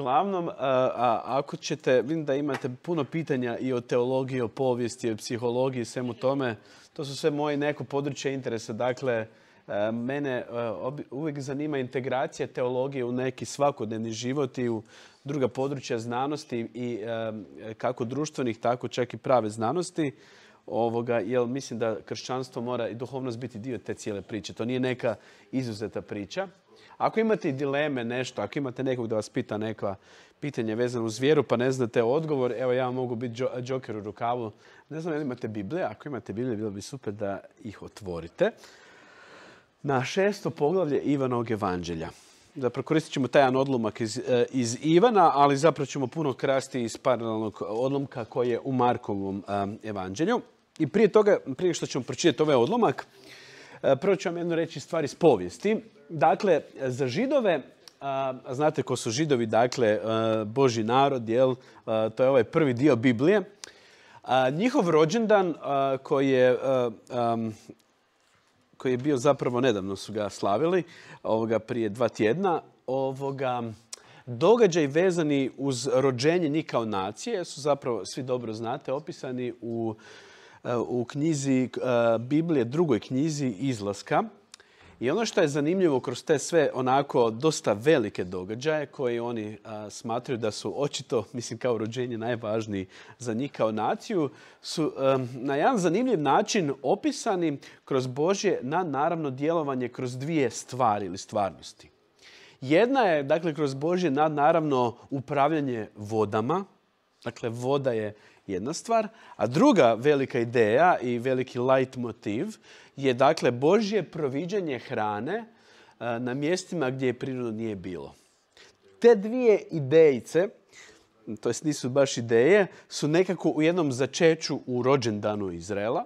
Uglavnom, a, ako ćete, vidim da imate puno pitanja i o teologiji, o povijesti, o psihologiji, svemu tome. To su sve moje neko područje interesa. Dakle, e, mene e, uvijek zanima integracija teologije u neki svakodnevni život i u druga područja znanosti i e, kako društvenih, tako čak i prave znanosti. Ovoga, jer mislim da kršćanstvo mora i duhovnost biti dio te cijele priče. To nije neka izuzeta priča. Ako imate dileme, nešto, ako imate nekog da vas pita neka pitanja vezano uz vjeru pa ne znate odgovor, evo ja mogu biti džoker u rukavu. Ne znam, jel imate Biblije? Ako imate Biblije, bilo bi super da ih otvorite. Na šesto poglavlje Ivanog evanđelja. Zapravo koristit ćemo taj odlomak e, iz, Ivana, ali zapravo ćemo puno krasti iz paralelnog odlomka koji je u Markovom e, evanđelju. I prije toga, prije što ćemo pročitati ovaj odlomak, E, prvo ću vam jednu reći stvari iz povijesti. Dakle, za židove, e, znate ko su židovi, dakle, e, Boži narod, jel, to je ovaj prvi dio Biblije. Njihov rođendan koji je koji je bio zapravo nedavno su ga slavili, ovoga prije dva tjedna, ovoga događaj vezani uz rođenje njih kao nacije su zapravo, svi dobro znate, opisani u E, u knjizi e, Biblije, drugoj knjizi izlaska. I ono što je zanimljivo kroz te sve onako dosta velike događaje koje oni e, smatraju da su očito, mislim kao rođenje najvažniji za njih kao naciju, su na jedan zanimljiv način opisani kroz Božje na naravno djelovanje kroz dvije stvari ili stvarnosti. Jedna je dakle kroz Božje na naravno upravljanje vodama. Dakle, voda je jedna stvar. A druga velika ideja i veliki light motiv je dakle Božje proviđanje hrane e, na mjestima gdje je prirodno nije bilo. Te dvije idejice, to jest nisu baš ideje, su nekako u jednom začeću u rođendanu Izrela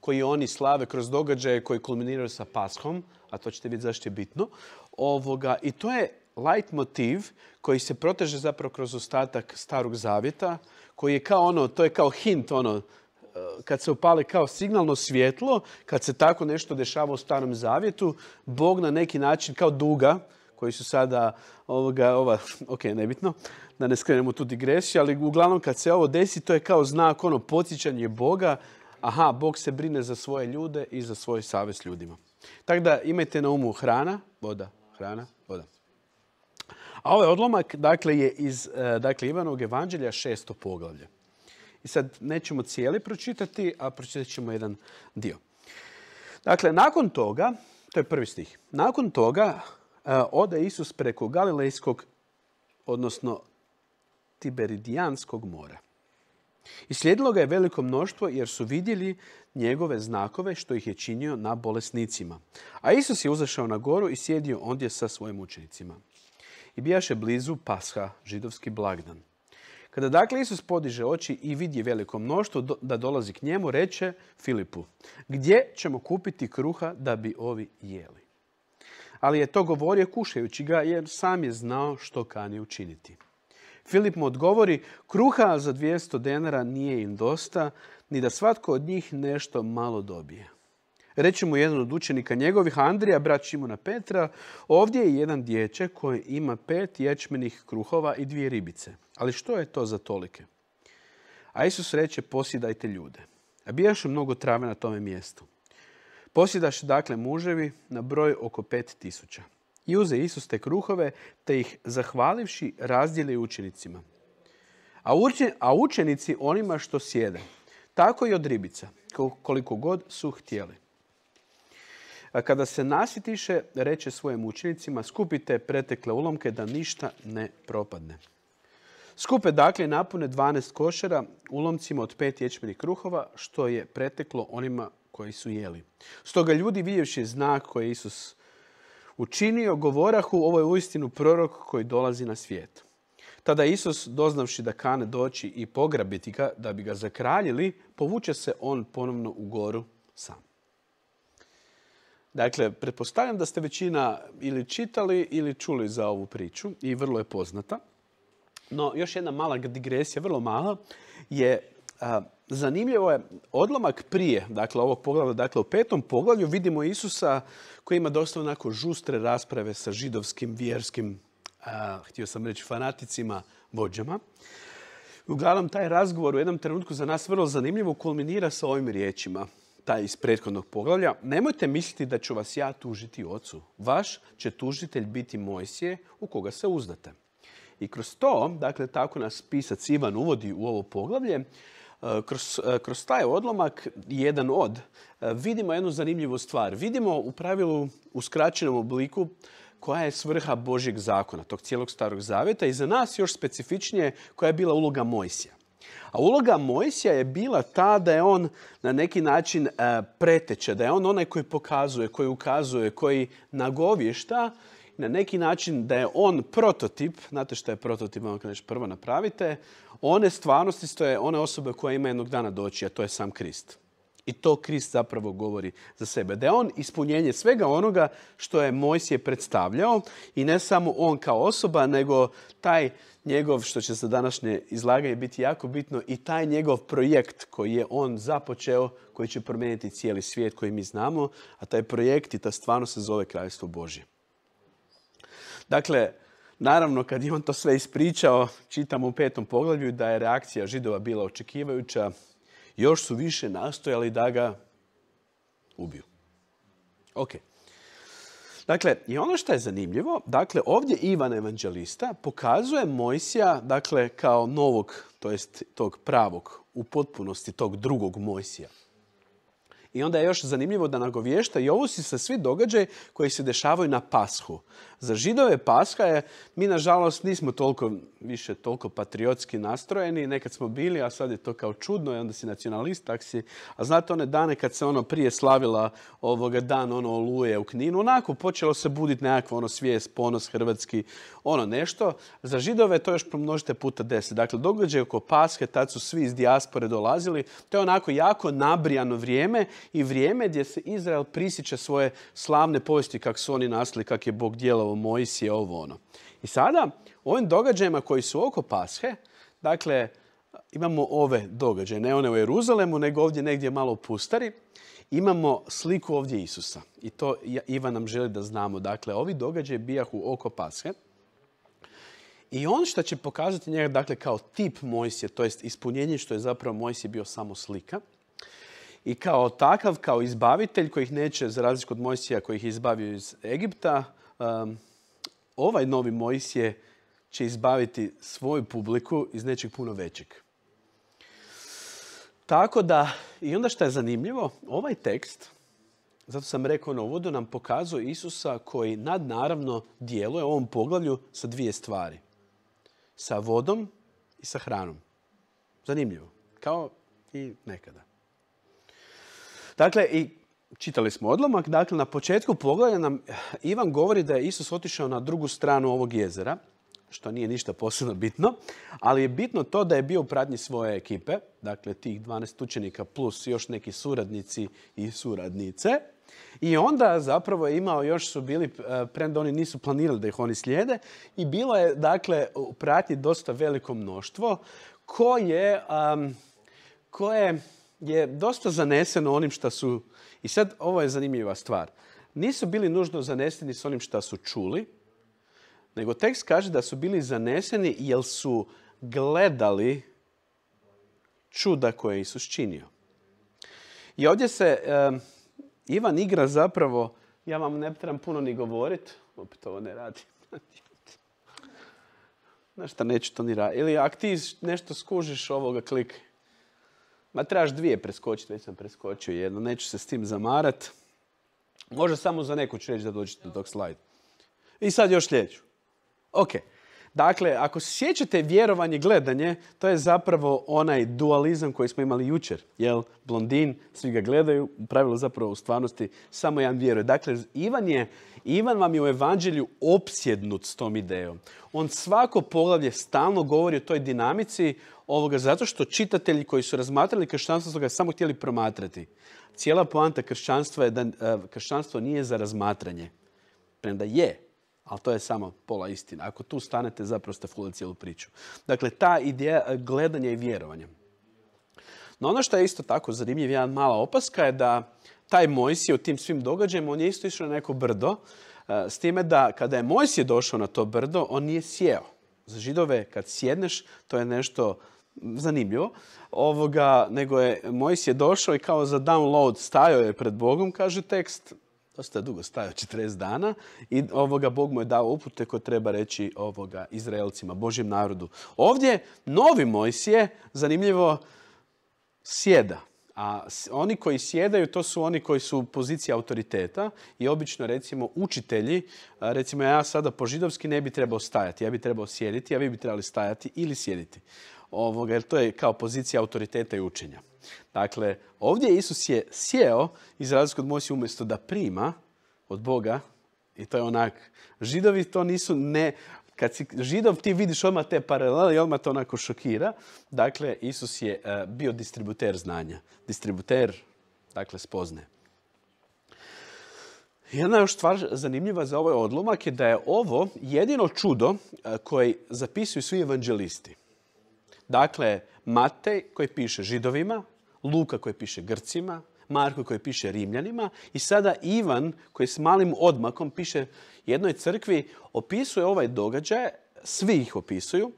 koji oni slave kroz događaje koji kulminiraju sa Pashom, a to ćete vidjeti zašto je bitno. Ovoga, I to je light motiv koji se proteže zapravo kroz ostatak starog zavjeta, koji je kao ono, to je kao hint ono, e, kad se upali kao signalno svjetlo, kad se tako nešto dešava u starom zavjetu, Bog na neki način kao duga, koji su sada ovoga, ova, ok, nebitno, da ne skrenemo tu digresiju, ali uglavnom kad se ovo desi, to je kao znak, ono, podsjećanje Boga, aha, Bog se brine za svoje ljude i za svoj savez ljudima. Tako da imajte na umu hrana, voda, hrana, voda. A ovaj odlomak dakle, je iz e, dakle, Ivanog evanđelja šesto poglavlje. I sad nećemo cijeli pročitati, a pročitat ćemo jedan dio. Dakle, nakon toga, to je prvi stih, nakon toga e, ode Isus preko Galilejskog, odnosno Tiberidijanskog mora. I slijedilo ga je veliko mnoštvo jer su vidjeli njegove znakove što ih je činio na bolesnicima. A Isus je uzašao na goru i sjedio ondje sa svojim učenicima i bijaše blizu Pasha, židovski blagdan. Kada dakle Isus podiže oči i vidi veliko mnoštvo da dolazi k njemu, reče Filipu, gdje ćemo kupiti kruha da bi ovi jeli? Ali je to govorio kušajući ga jer sam je znao što kanje učiniti. Filip mu odgovori, kruha za 200 denara nije im dosta, ni da svatko od njih nešto malo dobije. Reći mu jedan od učenika njegovih, Andrija, brat Šimona Petra, ovdje je jedan dječak koji ima pet ječmenih kruhova i dvije ribice. Ali što je to za tolike? A Isus reče, posjedajte ljude. A bijaše mnogo trave na tome mjestu. Posjedaš dakle muževi na broj oko pet tisuća. I uze Isus te kruhove, te ih zahvalivši razdjeli učenicima. A učenici onima što sjede. Tako i od ribica, koliko god su htjeli. Kada se nasitiše, reče svojim učenicima, skupite pretekle ulomke da ništa ne propadne. Skupe dakle napune 12 košera ulomcima od pet ječmenih kruhova, što je preteklo onima koji su jeli. Stoga ljudi vidjevši znak koji je Isus učinio, govorahu ovo je uistinu prorok koji dolazi na svijet. Tada Isus, doznavši da kane doći i pograbiti ga, da bi ga zakraljili, povuče se on ponovno u goru sam. Dakle, pretpostavljam da ste većina ili čitali ili čuli za ovu priču i vrlo je poznata. No, još jedna mala digresija, vrlo mala, je a, zanimljivo je odlomak prije, dakle ovog poglavlja, dakle u petom poglavlju vidimo Isusa koji ima dosta onako žustre rasprave sa židovskim vjerskim, htio sam reći fanaticima, vođama. Uglavnom, taj razgovor u jednom trenutku za nas vrlo zanimljivo kulminira sa ovim riječima taj iz prethodnog poglavlja, nemojte misliti da ću vas ja tužiti ocu. Vaš će tužitelj biti Mojsije u koga se uzdate. I kroz to, dakle, tako nas pisac Ivan uvodi u ovo poglavlje, e, kroz, e, kroz taj odlomak, jedan od, e, vidimo jednu zanimljivu stvar. Vidimo u pravilu u skraćenom obliku koja je svrha Božjeg zakona, tog cijelog starog zavjeta i za nas još specifičnije koja je bila uloga Mojsija. A uloga Mojsija je bila ta da je on na neki način e, preteče, da je on onaj koji pokazuje, koji ukazuje, koji nagovješta na neki način da je on prototip, znate što je prototip, ono kad nešto prvo napravite, one stvarnosti, to je one osobe koja ima jednog dana doći, a to je sam Krist. I to Krist zapravo govori za sebe. Da je on ispunjenje svega onoga što je Mojsije predstavljao i ne samo on kao osoba, nego taj njegov, što će se današnje izlaganje biti jako bitno, i taj njegov projekt koji je on započeo, koji će promijeniti cijeli svijet koji mi znamo, a taj projekt i ta stvarno se zove Kraljstvo Božje. Dakle, Naravno, kad je on to sve ispričao, čitamo u petom poglavlju da je reakcija židova bila očekivajuća, još su više nastojali da ga ubiju. Ok. Dakle, i ono što je zanimljivo, dakle, ovdje Ivan Evanđelista pokazuje Mojsija, dakle, kao novog, to jest tog pravog, u potpunosti tog drugog Mojsija. I onda je još zanimljivo da nagovješta i ovo su se svi događaji koji se dešavaju na Pashu. Za židove Pasha je, mi nažalost nismo toliko više toliko patriotski nastrojeni. Nekad smo bili, a sad je to kao čudno onda si nacionalist. Tak si. A znate one dane kad se ono prije slavila ovoga dan ono oluje u Kninu, onako počelo se buditi nekakvo ono svijest, ponos hrvatski, ono nešto. Za židove to još pomnožite puta deset. Dakle, događaj oko Paske, tad su svi iz dijaspore dolazili. To je onako jako nabrijano vrijeme i vrijeme gdje se Izrael prisjeća svoje slavne povijesti kako su oni nasli, kak je Bog djelovo Mojsije, ovo ono. I sada, u ovim događajima koji su oko Pashe, dakle, imamo ove događaje, ne one u Jeruzalemu, nego ovdje negdje malo u pustari, imamo sliku ovdje Isusa. I to Ivan nam želi da znamo. Dakle, ovi događaje bijahu oko Pashe. I on što će pokazati njega dakle, kao tip Mojsije, to jest ispunjenje što je zapravo Mojsije bio samo slika, i kao takav, kao izbavitelj kojih neće, za razliku od Mojsija koji ih izbavio iz Egipta, um, ovaj novi Mojsije će izbaviti svoju publiku iz nečeg puno većeg. Tako da, i onda što je zanimljivo, ovaj tekst, zato sam rekao na uvodu, nam pokazuje Isusa koji nadnaravno djeluje u ovom poglavlju sa dvije stvari. Sa vodom i sa hranom. Zanimljivo. Kao i nekada. Dakle, i čitali smo odlomak, dakle na početku poglavlja nam Ivan govori da je Isus otišao na drugu stranu ovog jezera, što nije ništa posebno bitno, ali je bitno to da je bio u pratnji svoje ekipe, dakle tih 12 učenika plus još neki suradnici i suradnice. I onda zapravo je imao, još su bili, e, premda oni nisu planirali da ih oni slijede, i bilo je dakle u pratnji dosta veliko mnoštvo koje, koje je dosta zaneseno onim šta su... I sad, ovo je zanimljiva stvar. Nisu bili nužno zaneseni s onim šta su čuli, nego tekst kaže da su bili zaneseni jer su gledali čuda koje je Isus činio. I ovdje se Ivan igra zapravo, ja vam ne trebam puno ni govoriti, opet ovo ne radi. Znaš šta, neću to ni raditi. Ili ako ti nešto skužiš ovoga klik. Ma trebaš dvije preskočiti, već sam preskočio jedno neću se s tim zamarat. Može samo za neku ću reći da dođete do tog slajda. I sad još sljedeću. Ok, Dakle, ako se sjećate vjerovanje gledanje, to je zapravo onaj dualizam koji smo imali jučer. Jel, blondin, svi ga gledaju, u pravilu zapravo u stvarnosti samo jedan vjeruje. Dakle, Ivan, je, Ivan vam je u evanđelju opsjednut s tom idejom. On svako poglavlje stalno govori o toj dinamici ovoga zato što čitatelji koji su razmatrali kršćanstvo su ga samo htjeli promatrati. Cijela poanta kršćanstva je da eh, kršćanstvo nije za razmatranje. Premda je, ali to je samo pola istina. Ako tu stanete, zapravo ste fuli cijelu priču. Dakle, ta ideja e, gledanja i vjerovanja. No ono što je isto tako zanimljiv, jedan mala opaska je da taj Mojsije u tim svim događajima, on je isto išao na neko brdo, e, s time da kada je Mojsije došao na to brdo, on nije sjeo. Za židove kad sjedneš, to je nešto zanimljivo, ovoga, nego je Mojsije došao i kao za download stajao je pred Bogom, kaže tekst, dosta je dugo stajao, 40 dana. I ovoga, Bog mu je dao upute koje treba reći ovoga Izraelcima, Božjem narodu. Ovdje novi Mojsije, zanimljivo, sjeda. A oni koji sjedaju, to su oni koji su u poziciji autoriteta i obično recimo učitelji, recimo ja sada po židovski ne bi trebao stajati, ja bi trebao sjediti, a vi bi trebali stajati ili sjediti ovoga, jer to je kao pozicija autoriteta i učenja. Dakle, ovdje Isus je sjeo iz razliku od umjesto da prima od Boga i to je onak, židovi to nisu ne, kad si židov ti vidiš odmah te paralele i odmah to onako šokira. Dakle, Isus je e, bio distributer znanja, distributer dakle, spozne. Jedna još stvar zanimljiva za ovaj odlomak je da je ovo jedino čudo e, koje zapisuju svi evanđelisti. Dakle, Matej koji piše židovima, Luka koji piše grcima, Marko koji piše Rimljanima i sada Ivan koji s malim odmakom piše jednoj crkvi, opisuje ovaj događaj, svi ih opisuju,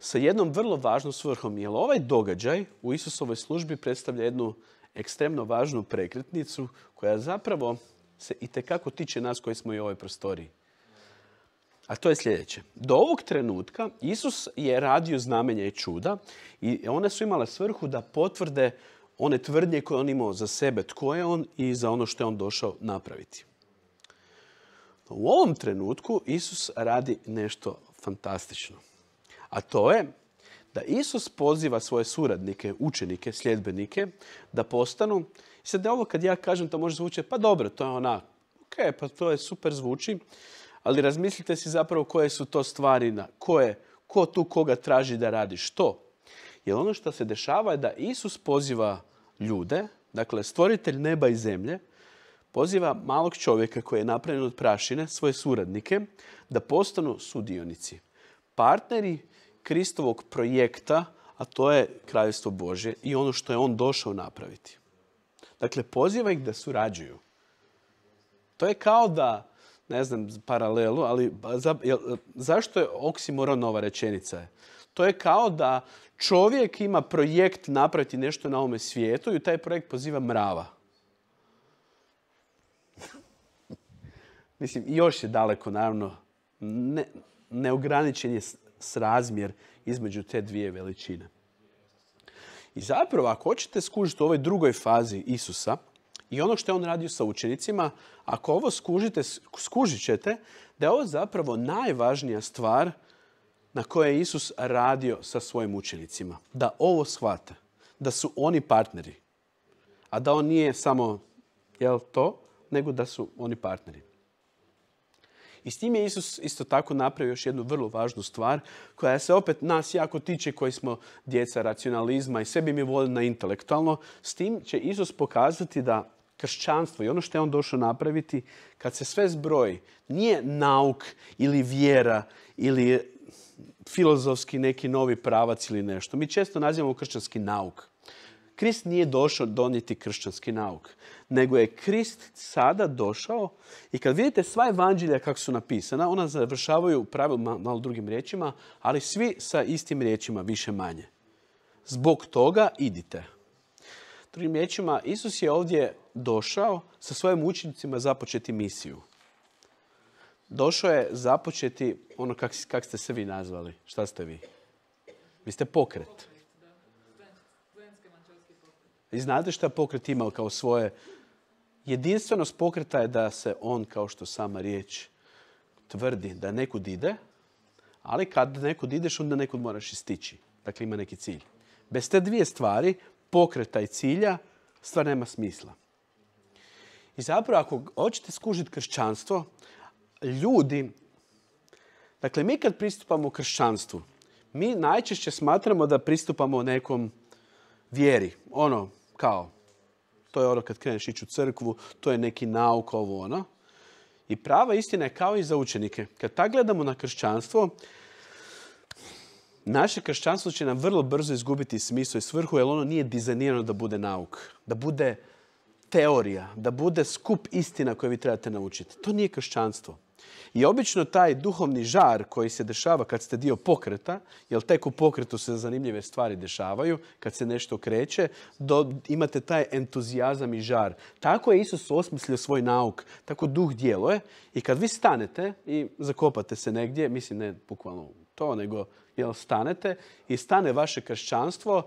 sa jednom vrlo važnom svrhom. Jer ovaj događaj u Isusovoj službi predstavlja jednu ekstremno važnu prekretnicu koja zapravo se i tekako tiče nas koji smo i u ovoj prostoriji. A to je sljedeće. Do ovog trenutka Isus je radio znamenja i čuda i one su imale svrhu da potvrde one tvrdnje koje on imao za sebe, tko je on i za ono što je on došao napraviti. U ovom trenutku Isus radi nešto fantastično. A to je da Isus poziva svoje suradnike, učenike, sljedbenike da postanu. I je ovo kad ja kažem to može zvuči, pa dobro, to je ona, ok, pa to je super zvuči ali razmislite si zapravo koje su to stvari, na koje, ko tu koga traži da radi što. Jer ono što se dešava je da Isus poziva ljude, dakle stvoritelj neba i zemlje, poziva malog čovjeka koji je napravljen od prašine, svoje suradnike, da postanu sudionici. Partneri Kristovog projekta, a to je Kraljevstvo Božje i ono što je on došao napraviti. Dakle, poziva ih da surađuju. To je kao da ne znam, paralelu, ali za, zašto je oksimoron ova rečenica? To je kao da čovjek ima projekt napraviti nešto na ovome svijetu i u taj projekt poziva mrava. Mislim, još je daleko, naravno, neograničen je srazmjer između te dvije veličine. I zapravo, ako hoćete skužiti u ovoj drugoj fazi Isusa, i ono što je on radio sa učenicima, ako ovo skužite, skužit ćete da je ovo zapravo najvažnija stvar na koje je Isus radio sa svojim učenicima. Da ovo shvate, da su oni partneri, a da on nije samo jel, to, nego da su oni partneri. I s tim je Isus isto tako napravio još jednu vrlo važnu stvar koja se opet nas jako tiče koji smo djeca racionalizma i sebi mi voli na intelektualno. S tim će Isus pokazati da kršćanstvo i ono što je on došao napraviti, kad se sve zbroji, nije nauk ili vjera ili filozofski neki novi pravac ili nešto. Mi često nazivamo kršćanski nauk. Krist nije došao donijeti kršćanski nauk, nego je Krist sada došao i kad vidite sva evanđelja kako su napisana, ona završavaju u malo drugim riječima, ali svi sa istim riječima, više manje. Zbog toga idite. Drugim Isus je ovdje došao sa svojim učenicima započeti misiju. Došao je započeti ono kak, ste se vi nazvali. Šta ste vi? Vi ste pokret. I znate šta pokret imao kao svoje? Jedinstvenost pokreta je da se on, kao što sama riječ, tvrdi da nekud ide, ali kad nekud ideš, onda nekud moraš istići. Dakle, ima neki cilj. Bez te dvije stvari pokreta i cilja, stvar nema smisla. I zapravo, ako hoćete skužiti kršćanstvo, ljudi, dakle, mi kad pristupamo kršćanstvu, mi najčešće smatramo da pristupamo nekom vjeri. Ono, kao, to je ono kad kreneš ići u crkvu, to je neki nauk, ovo ono. I prava istina je kao i za učenike. Kad tak gledamo na kršćanstvo, naše kršćanstvo će nam vrlo brzo izgubiti smisao i svrhu, jer ono nije dizajnirano da bude nauk, da bude teorija, da bude skup istina koje vi trebate naučiti. To nije kršćanstvo. I obično taj duhovni žar koji se dešava kad ste dio pokreta, jer tek u pokretu se zanimljive stvari dešavaju, kad se nešto kreće, imate taj entuzijazam i žar. Tako je Isus osmislio svoj nauk, tako duh djeluje i kad vi stanete i zakopate se negdje, mislim ne bukvalno to, nego jel stanete i stane vaše kršćanstvo.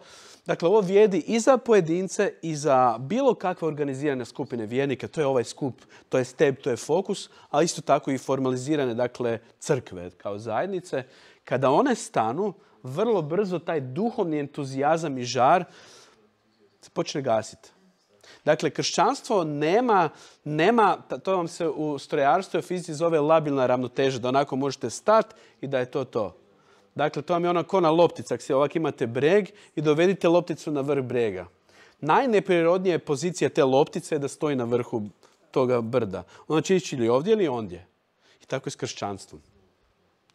Dakle, ovo vijedi i za pojedince i za bilo kakve organizirane skupine vjernika. To je ovaj skup, to je step, to je fokus, ali isto tako i formalizirane dakle, crkve kao zajednice. Kada one stanu, vrlo brzo taj duhovni entuzijazam i žar se počne gasiti. Dakle, kršćanstvo nema, nema, to vam se u strojarstvu i fizici zove labilna ravnoteža, da onako možete stati i da je to to. Dakle, to vam je ona kona loptica. Ako ovak imate breg i dovedite lopticu na vrh brega. Najneprirodnija je pozicija te loptice da stoji na vrhu toga brda. Ona će ići ili ovdje ili ondje. I tako je s kršćanstvom.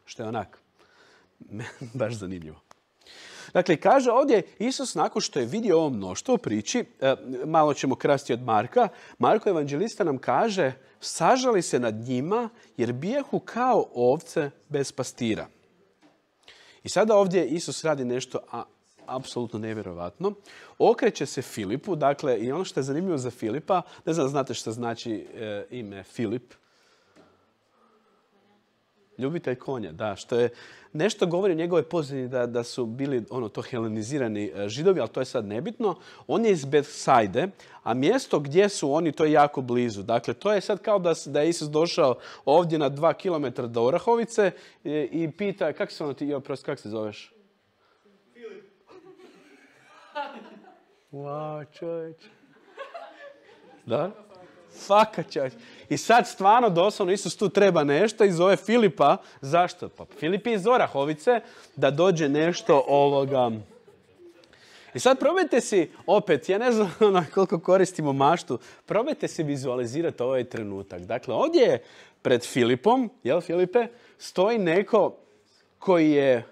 Što je onak. Baš zanimljivo. Dakle, kaže ovdje Isus nakon što je vidio ovo mnoštvo priči, e, malo ćemo krasti od Marka, Marko evanđelista nam kaže sažali se nad njima jer bijehu kao ovce bez pastira. I sada ovdje Isus radi nešto a, apsolutno nevjerovatno. Okreće se Filipu, dakle, i ono što je zanimljivo za Filipa, ne znam znate što znači e, ime Filip, Ljubitelj konja, da. Što je nešto govori o njegove pozivnje da, da su bili ono to helenizirani e, židovi, ali to je sad nebitno. On je iz Bethsaide, a mjesto gdje su oni, to je jako blizu. Dakle, to je sad kao da, da je Isus došao ovdje na dva kilometra do Orahovice e, i, pita, kako se ono ti, jo, prost, kak se zoveš? Filip. wow, Da? Faka čast I sad stvarno doslovno Isus tu treba nešto i zove Filipa. Zašto? Pa Filip je iz Orahovice da dođe nešto ovoga. I sad probajte si, opet, ja ne znam ono, koliko koristimo maštu, probajte si vizualizirati ovaj trenutak. Dakle, ovdje je pred Filipom, jel Filipe, stoji neko koji je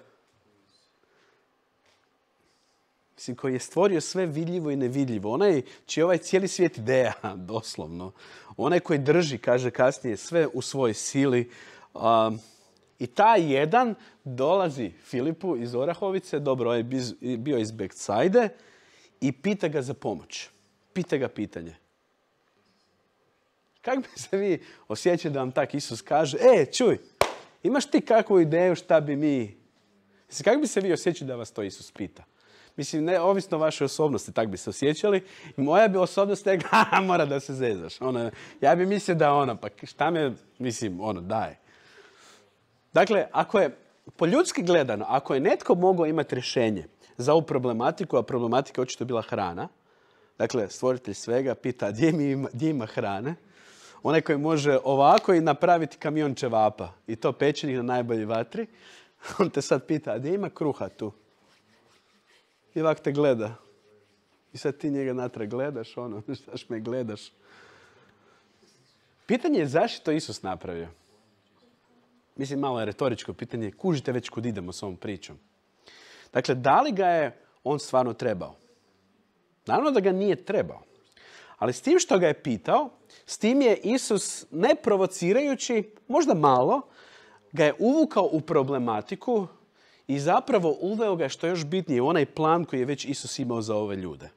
Mislim, koji je stvorio sve vidljivo i nevidljivo. Onaj čiji ovaj cijeli svijet ideja, doslovno. Onaj koji drži, kaže kasnije, sve u svojoj sili. I taj jedan dolazi Filipu iz Orahovice, dobro, je bio iz Beksajde, i pita ga za pomoć. Pita ga pitanje. Kak' bi se vi osjećali da vam tak Isus kaže, e, čuj, imaš ti kakvu ideju šta bi mi... Kako bi se vi osjećali da vas to Isus pita? Mislim, ne, ovisno vašoj osobnosti, tak bi se osjećali. I moja bi osobnost rekla mora da se zezaš. Ono, ja bi mislio da ona, pa šta me, mislim, ono, daje. Dakle, ako je, po ljudski gledano, ako je netko mogao imati rješenje za ovu problematiku, a problematika je očito bila hrana, dakle, stvoritelj svega pita gdje, ima, gdje ima hrane, onaj koji može ovako i napraviti kamion čevapa i to pečenih na najbolji vatri, on te sad pita, a gdje ima kruha tu? I ovak te gleda. I sad ti njega natrag gledaš, ono, štaš me gledaš. Pitanje je zašto to Isus napravio. Mislim, malo je retoričko pitanje. Kužite već kud idemo s ovom pričom. Dakle, da li ga je on stvarno trebao? Naravno da ga nije trebao. Ali s tim što ga je pitao, s tim je Isus ne provocirajući, možda malo, ga je uvukao u problematiku i zapravo uveo ga što je još bitnije, u onaj plan koji je već Isus imao za ove ljude.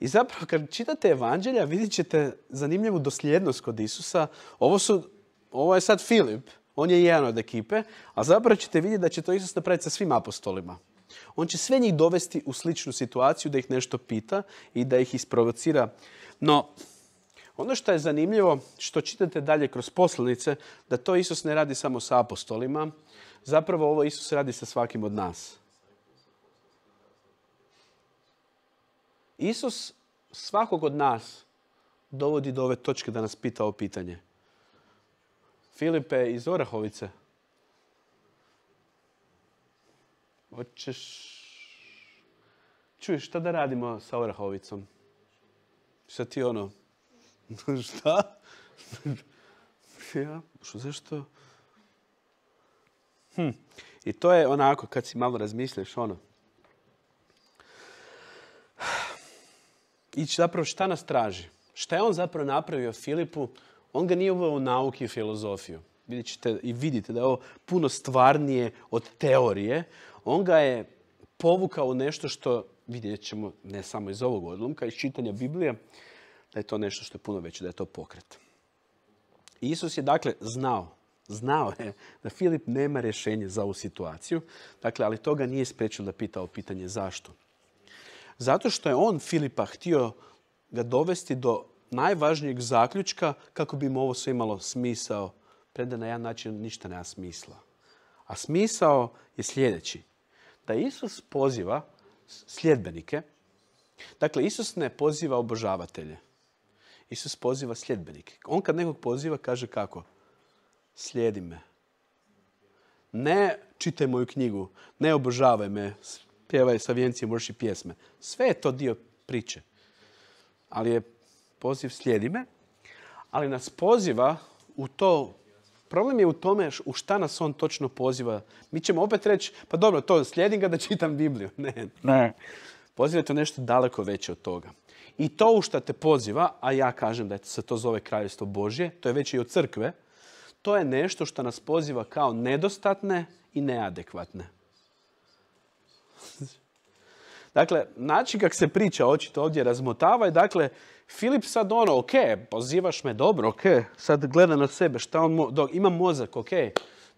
I zapravo kad čitate evanđelja vidjet ćete zanimljivu dosljednost kod Isusa. Ovo, su, ovo je sad Filip, on je jedan od ekipe, a zapravo ćete vidjeti da će to Isus napraviti sa svim apostolima. On će sve njih dovesti u sličnu situaciju da ih nešto pita i da ih isprovocira. No, ono što je zanimljivo, što čitate dalje kroz poslanice, da to Isus ne radi samo sa apostolima, zapravo ovo Isus radi sa svakim od nas. Isus svakog od nas dovodi do ove točke da nas pita ovo pitanje. Filipe iz Orahovice. Hoćeš... Čuješ, šta da radimo sa Orahovicom? Šta ti ono, Šta? ja, što, zašto? Hm. I to je onako, kad si malo razmisliš ono, i zapravo šta nas traži? Šta je on zapravo napravio Filipu? On ga nije uveo u nauki i filozofiju. i vidite da je ovo puno stvarnije od teorije. On ga je povukao u nešto što vidjet ćemo ne samo iz ovog odlomka, iz čitanja Biblije, da je to nešto što je puno veće, da je to pokret. Isus je dakle znao, znao je da Filip nema rješenje za ovu situaciju, dakle, ali toga nije spriječio da pitao pitanje zašto. Zato što je on Filipa htio ga dovesti do najvažnijeg zaključka kako bi mu ovo sve imalo smisao, preda na jedan način ništa nema smisla. A smisao je sljedeći. Da Isus poziva sljedbenike. Dakle, Isus ne poziva obožavatelje. Isus poziva sljedbenike. On kad nekog poziva, kaže kako? Slijedi me. Ne čitaj moju knjigu, ne obožavaj me, pjevaj sa vijencima, vrši pjesme. Sve je to dio priče. Ali je poziv slijedi me, ali nas poziva u to Problem je u tome u šta nas on točno poziva. Mi ćemo opet reći, pa dobro, to slijedim ga da čitam Bibliju. Ne. ne. Poziva to nešto daleko veće od toga. I to u što te poziva, a ja kažem da se to zove kraljestvo Božje, to je već i od crkve, to je nešto što nas poziva kao nedostatne i neadekvatne. Dakle, način kak se priča očito ovdje razmotava i dakle, Filip sad ono, ok, pozivaš me dobro, ok, sad gleda na sebe, šta on, ima mozak, ok,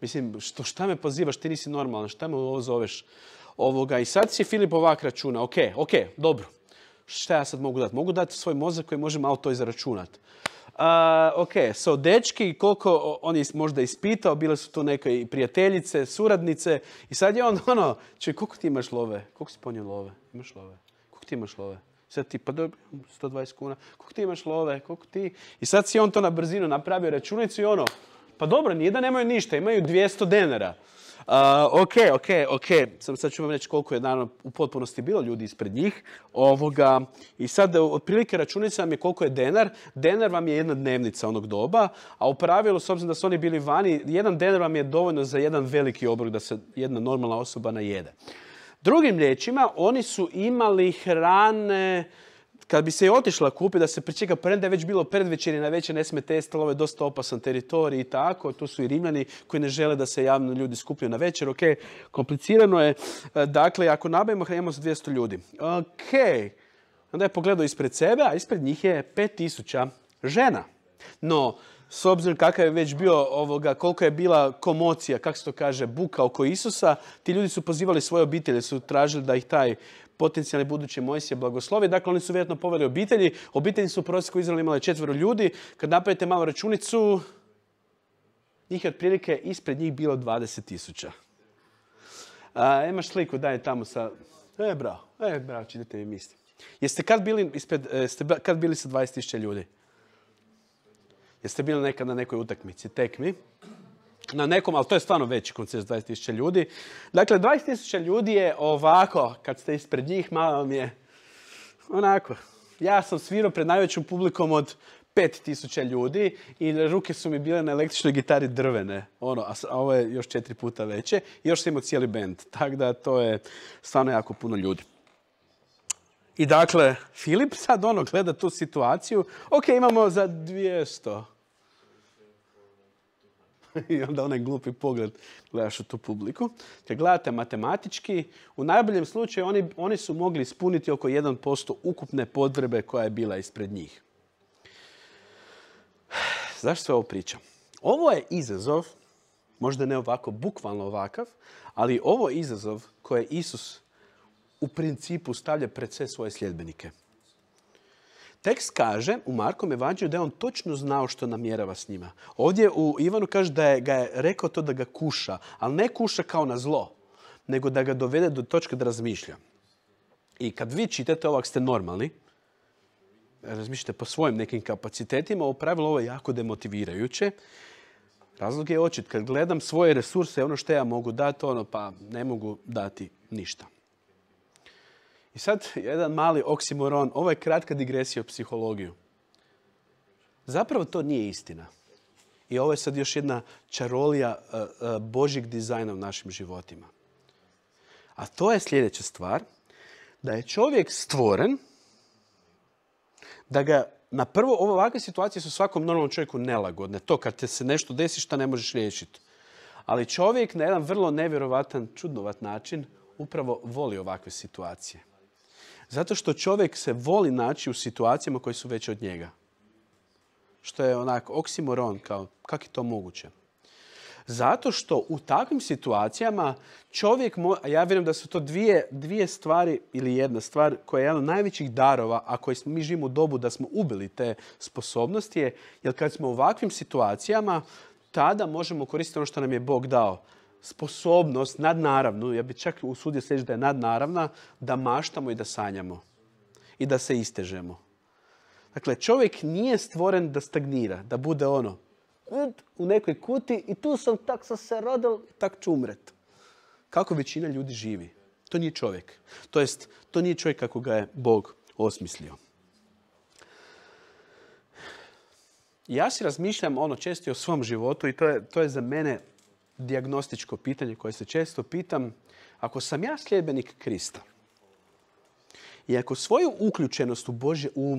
mislim, što, šta me pozivaš, ti nisi normalan, šta me ovo zoveš, ovoga, i sad si Filip ovak računa, ok, ok, dobro, šta ja sad mogu dati? Mogu dati svoj mozak koji može malo to izračunati. Uh, e, ok, so dečki, koliko on je možda ispitao, bile su tu neke prijateljice, suradnice i sad je on ono, čuj, koliko ti imaš love? Koliko si ponio love? Imaš love? Koliko ti imaš love? Sad ti pa dobro, 120 kuna. Koliko ti imaš love? Koliko ti? I sad si on to na brzinu napravio računicu i ono, pa dobro, nije da nemaju ništa, imaju 200 denara ok, ok, ok. Sam sad ću vam reći koliko je naravno u potpunosti bilo ljudi ispred njih. Ovoga, I sad e, otprilike računica vam je koliko je denar. Denar vam je jedna dnevnica onog doba, a u pravilu, s obzirom da su oni bili vani, jedan denar vam je dovoljno za jedan veliki obrok da se jedna normalna osoba najede. Drugim riječima, oni su imali hrane kad bi se i otišla kupi da se pričeka premda je već bilo predvečer i na večer ne sme testalo, ovo je dosta opasan teritorij i tako. Tu su i rimljani koji ne žele da se javno ljudi skupljaju na večer. Ok, komplicirano je. E, dakle, ako nabavimo hranjamo 200 ljudi. Ok, onda je pogledao ispred sebe, a ispred njih je 5000 žena. No, s obzirom kakav je već bio ovoga, koliko je bila komocija, kako se to kaže, buka oko Isusa, ti ljudi su pozivali svoje obitelje, su tražili da ih taj potencijalne buduće Mojsije blagoslovi. Dakle, oni su vjerojatno poveli obitelji. Obitelji su u prosjeku Izraela imali četvero ljudi. Kad napravite malo računicu, njih je otprilike ispred njih bilo 20 tisuća. Imaš sliku, daj tamo sa... E, bravo, e, bravo, čitate mi misli. Jeste kad bili, ispred, e, jeste kad bili sa 20.000 ljudi? Jeste bili nekad na nekoj utakmici? mi na nekom, ali to je stvarno veći koncert 20.000 ljudi. Dakle, 20.000 ljudi je ovako, kad ste ispred njih, malo mi je onako. Ja sam svirao pred najvećom publikom od 5000 ljudi i ruke su mi bile na električnoj gitari drvene. Ono, a ovo je još četiri puta veće. I još sam imao cijeli band. Tako da to je stvarno jako puno ljudi. I dakle, Filip sad ono gleda tu situaciju. Ok, imamo za 200. i onda onaj glupi pogled gledaš u tu publiku. Kad gledate matematički, u najboljem slučaju oni, su mogli ispuniti oko 1% ukupne potrebe koja je bila ispred njih. Zašto sve ovo pričam? Ovo je izazov, možda ne ovako, bukvalno ovakav, ali ovo je izazov koje Isus u principu stavlja pred sve svoje sljedbenike. Tekst kaže u Markom evanđelju da je on točno znao što namjerava s njima. Ovdje u Ivanu kaže da je, ga je rekao to da ga kuša, ali ne kuša kao na zlo, nego da ga dovede do točke da razmišlja. I kad vi čitate ovak ste normalni, razmišljate po svojim nekim kapacitetima, u pravilu ovo je jako demotivirajuće. Razlog je očit. Kad gledam svoje resurse, ono što ja mogu dati, ono pa ne mogu dati ništa. I sad jedan mali oksimoron, ovo je kratka digresija o psihologiju. Zapravo to nije istina. I ovo je sad još jedna čarolija e, e, Božjeg dizajna u našim životima. A to je sljedeća stvar, da je čovjek stvoren, da ga na prvo, ovakve situacije su svakom normalnom čovjeku nelagodne. To kad te se nešto desi što ne možeš riješiti. Ali čovjek na jedan vrlo nevjerovatan, čudnovat način upravo voli ovakve situacije. Zato što čovjek se voli naći u situacijama koje su veće od njega. Što je onak oksimoron, kao kak je to moguće? Zato što u takvim situacijama čovjek, može, a ja vjerujem da su to dvije, dvije stvari ili jedna stvar koja je jedan od najvećih darova, a koji mi živimo u dobu da smo ubili te sposobnosti, je, jer kad smo u ovakvim situacijama, tada možemo koristiti ono što nam je Bog dao sposobnost nadnaravnu, ja bih čak usudio se da je nadnaravna, da maštamo i da sanjamo i da se istežemo. Dakle, čovjek nije stvoren da stagnira, da bude ono u nekoj kuti i tu sam, tak sam se i tak ću umret. Kako većina ljudi živi. To nije čovjek. To jest, to nije čovjek kako ga je Bog osmislio. Ja si razmišljam ono često o svom životu i to je, to je za mene dijagnostičko pitanje koje se često pitam. Ako sam ja sljedbenik Krista i ako svoju uključenost u, Bože, u,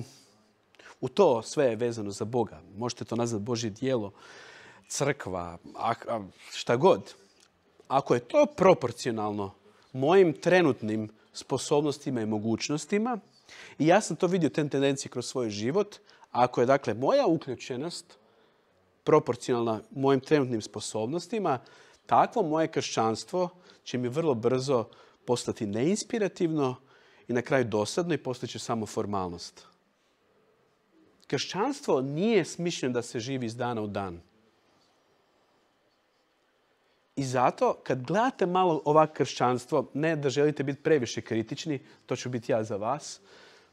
u to sve je vezano za Boga, možete to nazvati Božje dijelo, crkva, šta god, ako je to proporcionalno mojim trenutnim sposobnostima i mogućnostima, i ja sam to vidio ten tendenciji kroz svoj život, ako je dakle moja uključenost proporcionalna mojim trenutnim sposobnostima, takvo moje kršćanstvo će mi vrlo brzo postati neinspirativno i na kraju dosadno i postaće samo formalnost. Kršćanstvo nije smišljeno da se živi iz dana u dan. I zato kad gledate malo ovak kršćanstvo, ne da želite biti previše kritični, to ću biti ja za vas,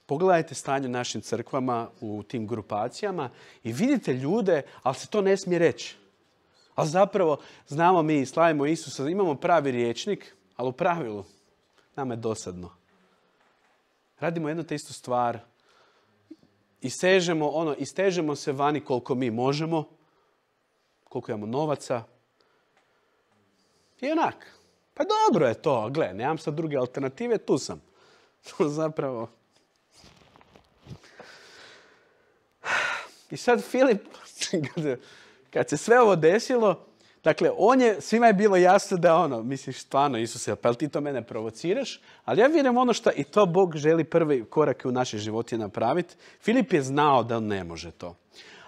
Pogledajte stanje u našim crkvama, u tim grupacijama i vidite ljude, ali se to ne smije reći. Ali zapravo znamo mi i slavimo Isusa, imamo pravi riječnik, ali u pravilu nam je dosadno. Radimo jednu te istu stvar i sežemo, ono, istežemo se vani koliko mi možemo, koliko imamo novaca. I onak, pa dobro je to, gle, nemam sad druge alternative, tu sam. To zapravo I sad Filip, kad se sve ovo desilo, dakle, on je, svima je bilo jasno da ono, misliš, stvarno, Isuse, pa ti to mene provociraš? Ali ja vjerujem ono što i to Bog želi prve korake u našoj životi napraviti. Filip je znao da on ne može to.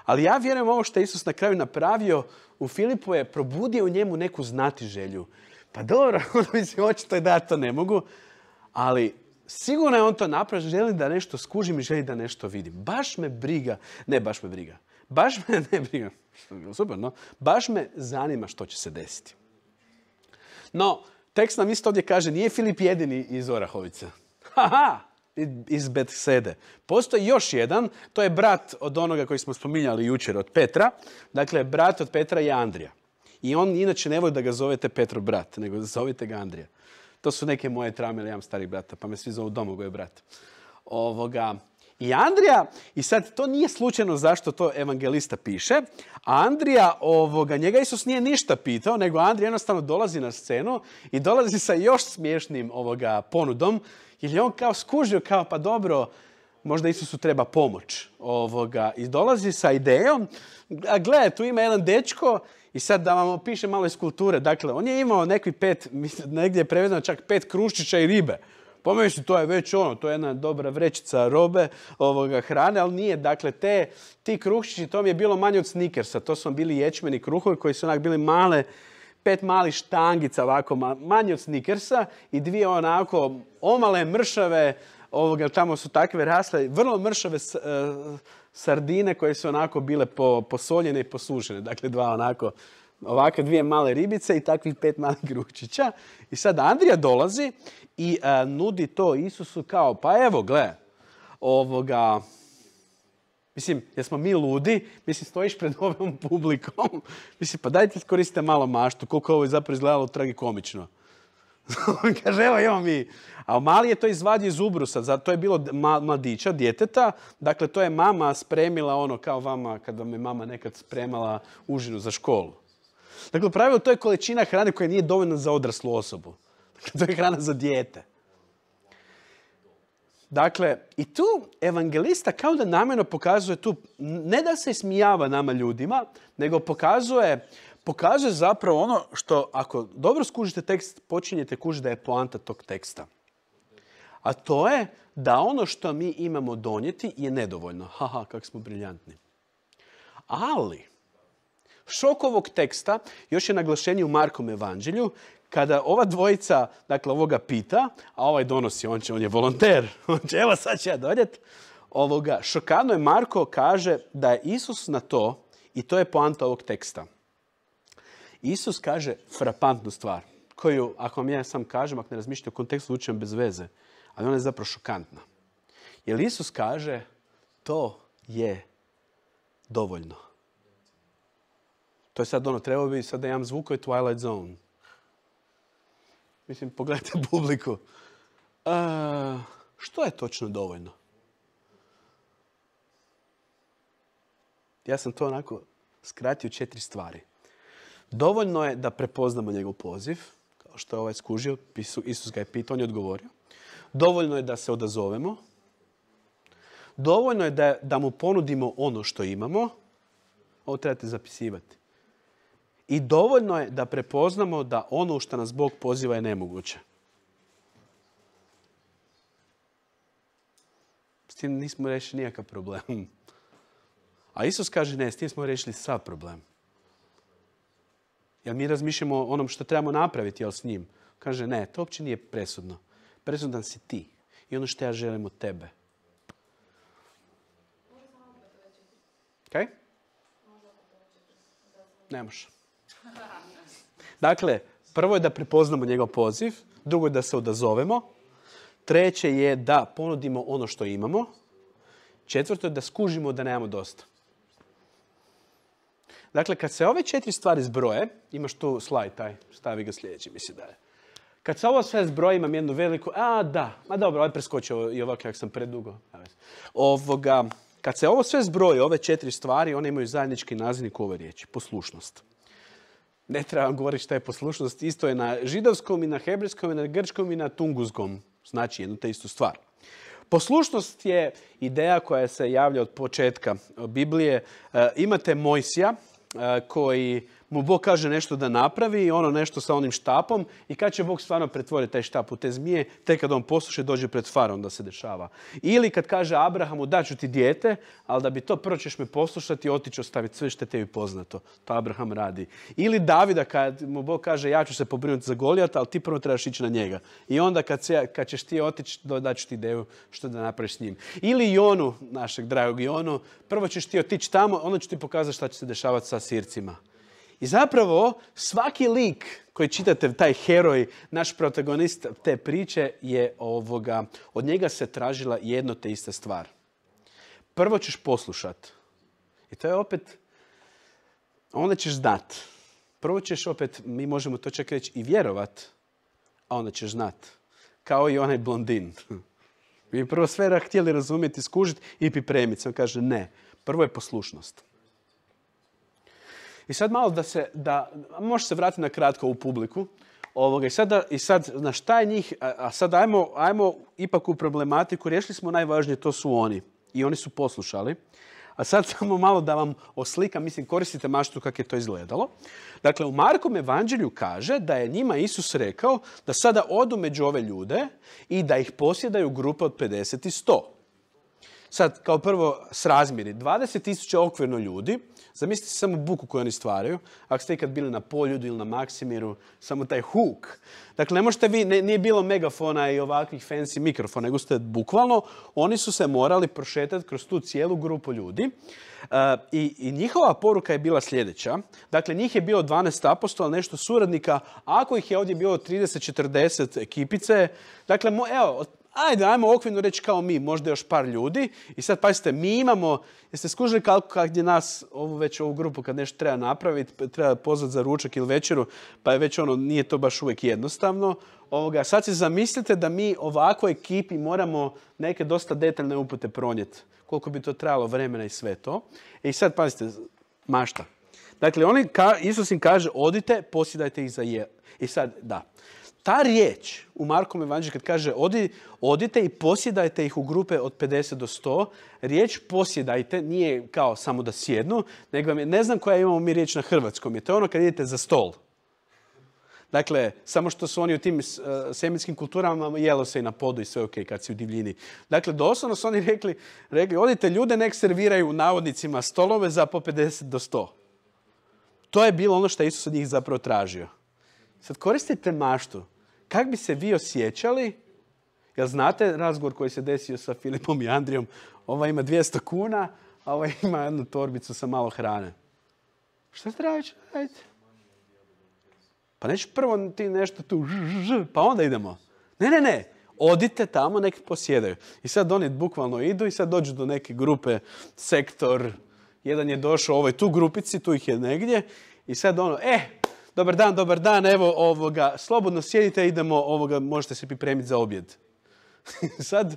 Ali ja vjerujem ono što je Isus na kraju napravio u Filipu je probudio u njemu neku znati želju. Pa dobro, ono, mislim, očito je da to ne mogu, ali Sigurno je on to napravio, želi da nešto skužim i želi da nešto vidim. Baš me briga, ne baš me briga, baš me ne briga, super, no, baš me zanima što će se desiti. No, tekst nam isto ovdje kaže, nije Filip jedini iz Orahovice. Haha, iz Betsede. Postoji još jedan, to je brat od onoga koji smo spominjali jučer, od Petra. Dakle, brat od Petra je Andrija. I on inače ne voli da ga zovete Petro brat, nego zovite ga Andrija. To su neke moje traume, ali imam starih brata, pa me svi zovu je brat. Ovoga, i Andrija, i sad to nije slučajno zašto to evangelista piše, a Andrija, ovoga, njega Isus nije ništa pitao, nego Andrija jednostavno dolazi na scenu i dolazi sa još smiješnim ovoga ponudom, jer je on kao skužio, kao pa dobro, možda Isusu treba pomoć. Ovoga. I dolazi sa idejom, a gledaj, tu ima jedan dečko i sad da vam opišem malo iz kulture. Dakle, on je imao neki pet, negdje je prevedeno čak pet kruščića i ribe. Pomešli, to je već ono, to je jedna dobra vrećica robe, ovoga, hrane, ali nije. Dakle, te, ti kruščići, to mi je bilo manje od snikersa. To su bili ječmeni kruhovi koji su onak bili male, pet malih štangica ovako, manje od snikersa i dvije onako omale, mršave, ovoga, tamo su takve rasle, vrlo mršave e, sardine koje su onako bile po, posoljene i posužene. Dakle, dva onako, ovakve dvije male ribice i takvih pet malih gručića. I sad Andrija dolazi i e, nudi to Isusu kao, pa evo, gle, ovoga, Mislim, jesmo mi ludi, mislim, stojiš pred ovom publikom, mislim, pa dajte koriste malo maštu, koliko ovo je zapravo izgledalo tragikomično on kaže, evo imam mi. A mali je to izvadio iz ubrusa, zato to je bilo mladića, djeteta. Dakle, to je mama spremila ono kao vama, kad vam je mama nekad spremala užinu za školu. Dakle, pravilo to je količina hrane koja nije dovoljna za odraslu osobu. Dakle, to je hrana za dijete. Dakle, i tu evangelista kao da namjerno pokazuje tu, ne da se ismijava nama ljudima, nego pokazuje pokaže zapravo ono što ako dobro skužite tekst, počinjete kužiti da je poanta tog teksta. A to je da ono što mi imamo donijeti je nedovoljno. Haha, kak smo briljantni. Ali, šok ovog teksta još je naglašenje u Markom evanđelju kada ova dvojica, dakle ovoga pita, a ovaj donosi, on, će, on je volonter, on će, evo sad ću ja donijeti. ovoga, šokano je Marko kaže da je Isus na to, i to je poanta ovog teksta, Isus kaže frapantnu stvar koju, ako vam ja sam kažem, ako ne razmišljate u kontekstu, učem bez veze. Ali ona je zapravo šokantna. Jer Isus kaže, to je dovoljno. To je sad ono, trebao bi sad da imam zvukove Twilight Zone. Mislim, pogledajte publiku. što je točno dovoljno? Ja sam to onako skratio četiri stvari. Dovoljno je da prepoznamo njegov poziv, kao što je ovaj skužio, Isus ga je pitao, on je odgovorio. Dovoljno je da se odazovemo. Dovoljno je da, mu ponudimo ono što imamo. Ovo trebate zapisivati. I dovoljno je da prepoznamo da ono što nas Bog poziva je nemoguće. S tim nismo rešili nikakav problem. A Isus kaže ne, s tim smo rešili sav problem. Jel mi razmišljamo o onom što trebamo napraviti jel, s njim? Kaže, ne, to uopće nije presudno. Presudan si ti i ono što ja želim od tebe. Kaj? Ne može. Dakle, prvo je da prepoznamo njegov poziv, drugo je da se odazovemo, treće je da ponudimo ono što imamo, četvrto je da skužimo da nemamo dosta. Dakle, kad se ove četiri stvari zbroje, imaš tu slajd taj, stavi ga sljedeći, misli da je. Kad se ovo sve zbroje, imam jednu veliku, a da, ma dobro, ovaj preskočio i ovako, jak sam predugo. Ovoga, kad se ovo sve zbroji, ove četiri stvari, one imaju zajednički nazivnik ovoj riječi, poslušnost. Ne treba vam govoriti šta je poslušnost, isto je na židovskom i na hebrejskom i na grčkom i na tunguzgom. Znači jednu te istu stvar. Poslušnost je ideja koja se javlja od početka Biblije. E, imate Mojsija, 呃，可以。mu Bog kaže nešto da napravi ono nešto sa onim štapom i kad će Bog stvarno pretvoriti taj štap u te zmije, te kad on posluše dođe pred farom da se dešava. Ili kad kaže Abrahamu daću ti dijete, ali da bi to prvo ćeš me poslušati, otići ostaviti sve što je tebi poznato. To Abraham radi. Ili Davida kad mu Bog kaže ja ću se pobrinuti za Golijata, ali ti prvo trebaš ići na njega. I onda kad, ćeš ti otići, daću ti ideju što da napraviš s njim. Ili Jonu, našeg dragog Jonu, prvo ćeš ti otići tamo, onda ću ti pokazati šta će se dešavati sa sircima. I zapravo svaki lik koji čitate, taj heroj, naš protagonist te priče je ovoga, od njega se tražila jedno te ista stvar. Prvo ćeš poslušat. I to je opet, onda ćeš znat. Prvo ćeš opet, mi možemo to čak reći, i vjerovat, a onda ćeš znat. Kao i onaj blondin. Vi prvo sve htjeli razumjeti, skužiti i pripremiti. On kaže ne, prvo je poslušnost. I sad malo da se, da, može se vratiti na kratko u publiku. Ovoga, i, sad I sad, na šta je njih, a, a sad ajmo, ajmo ipak u problematiku, Rješili smo najvažnije, to su oni. I oni su poslušali. A sad samo malo da vam oslikam, mislim koristite maštu kako je to izgledalo. Dakle, u Markom evanđelju kaže da je njima Isus rekao da sada odu među ove ljude i da ih posjedaju grupe od 50 i 100. Sad, kao prvo, razmjeri 20.000 okvirno ljudi, zamislite samo buku koju oni stvaraju. Ako ste ikad bili na Poljudu ili na Maksimiru, samo taj huk. Dakle, ne možete vi, nije bilo megafona i ovakvih fancy mikrofona, nego ste bukvalno, oni su se morali prošetati kroz tu cijelu grupu ljudi. Uh, i, njihova poruka je bila sljedeća. Dakle, njih je bio 12 apostola, nešto suradnika. Ako ih je ovdje bilo 30-40 ekipice, dakle, evo, ajde, ajmo okvirno reći kao mi, možda još par ljudi. I sad pazite, mi imamo, jeste skužili kako kad je nas, ovu već ovu grupu kad nešto treba napraviti, treba pozvati za ručak ili večeru, pa je već ono, nije to baš uvijek jednostavno. sad se zamislite da mi ovako ekipi moramo neke dosta detaljne upute pronijeti. Koliko bi to trebalo vremena i sve to. I sad pazite, mašta. Dakle, oni, ka, Isus im kaže, odite, posjedajte ih za je. I sad, da. Ta riječ u Markom evanđelju kad kaže odite i posjedajte ih u grupe od 50 do 100, riječ posjedajte nije kao samo da sjednu, nego ne znam koja imamo mi riječ na hrvatskom, je to ono kad idete za stol. Dakle, samo što su oni u tim uh, kulturama jelo se i na podu i sve ok kad si u divljini. Dakle, doslovno su oni rekli, rekli odite ljude nek serviraju u navodnicima stolove za po 50 do 100. To je bilo ono što Isus od njih zapravo tražio. Sad koristite maštu. Kak bi se vi osjećali? Jel znate razgovor koji se desio sa Filipom i Andrijom? Ova ima 200 kuna, a ova ima jednu torbicu sa malo hrane. Šta trebaš Pa neću prvo ti nešto tu, pa onda idemo. Ne, ne, ne. Odite tamo, neki posjedaju. I sad oni bukvalno idu i sad dođu do neke grupe, sektor. Jedan je došao ovoj tu grupici, tu ih je negdje. I sad ono, e, eh, Dobar dan, dobar dan, evo ovoga, slobodno sjedite, idemo ovoga, možete se pripremiti za objed. Sad,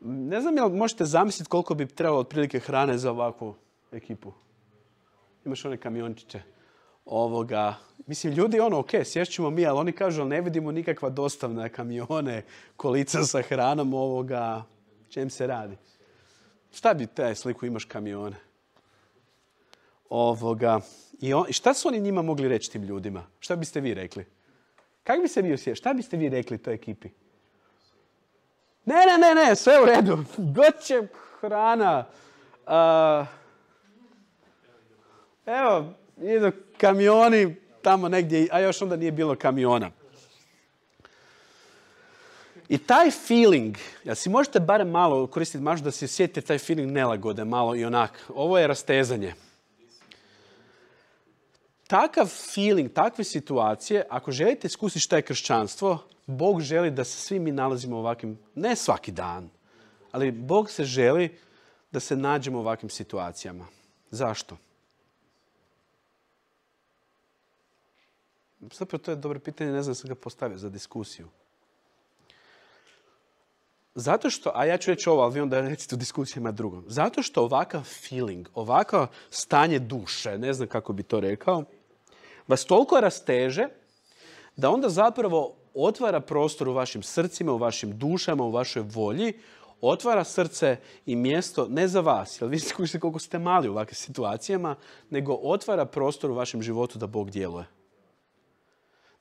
ne znam jel možete zamisliti koliko bi trebalo otprilike hrane za ovakvu ekipu. Imaš one kamiončiće. Ovoga, mislim, ljudi ono, ok, sješćemo mi, ali oni kažu, ne vidimo nikakva dostavna kamione, kolica sa hranom ovoga, čem se radi. Šta bi te sliku imaš kamione? Ovoga. I on, šta su oni njima mogli reći tim ljudima? Šta biste vi rekli? Kako bi se vi osjećali? Šta biste vi rekli toj ekipi? Ne, ne, ne, ne, sve u redu. Doće hrana. evo, idu kamioni tamo negdje, a još onda nije bilo kamiona. I taj feeling, jel si možete barem malo koristiti mažu da se sjetite taj feeling nelagode, malo i onak. Ovo je rastezanje takav feeling, takve situacije, ako želite iskusiti šta je kršćanstvo, Bog želi da se svi mi nalazimo ovakvim, ne svaki dan, ali Bog se želi da se nađemo u ovakvim situacijama. Zašto? Zapravo to je dobro pitanje, ne znam sam ga postavio za diskusiju. Zato što, a ja ću reći ovo, ali vi onda recite u diskusijama drugom. Zato što ovakav feeling, ovakav stanje duše, ne znam kako bi to rekao, vas toliko rasteže da onda zapravo otvara prostor u vašim srcima, u vašim dušama, u vašoj volji, otvara srce i mjesto ne za vas, jer vi ste koliko ste mali u ovakvim situacijama, nego otvara prostor u vašem životu da Bog djeluje.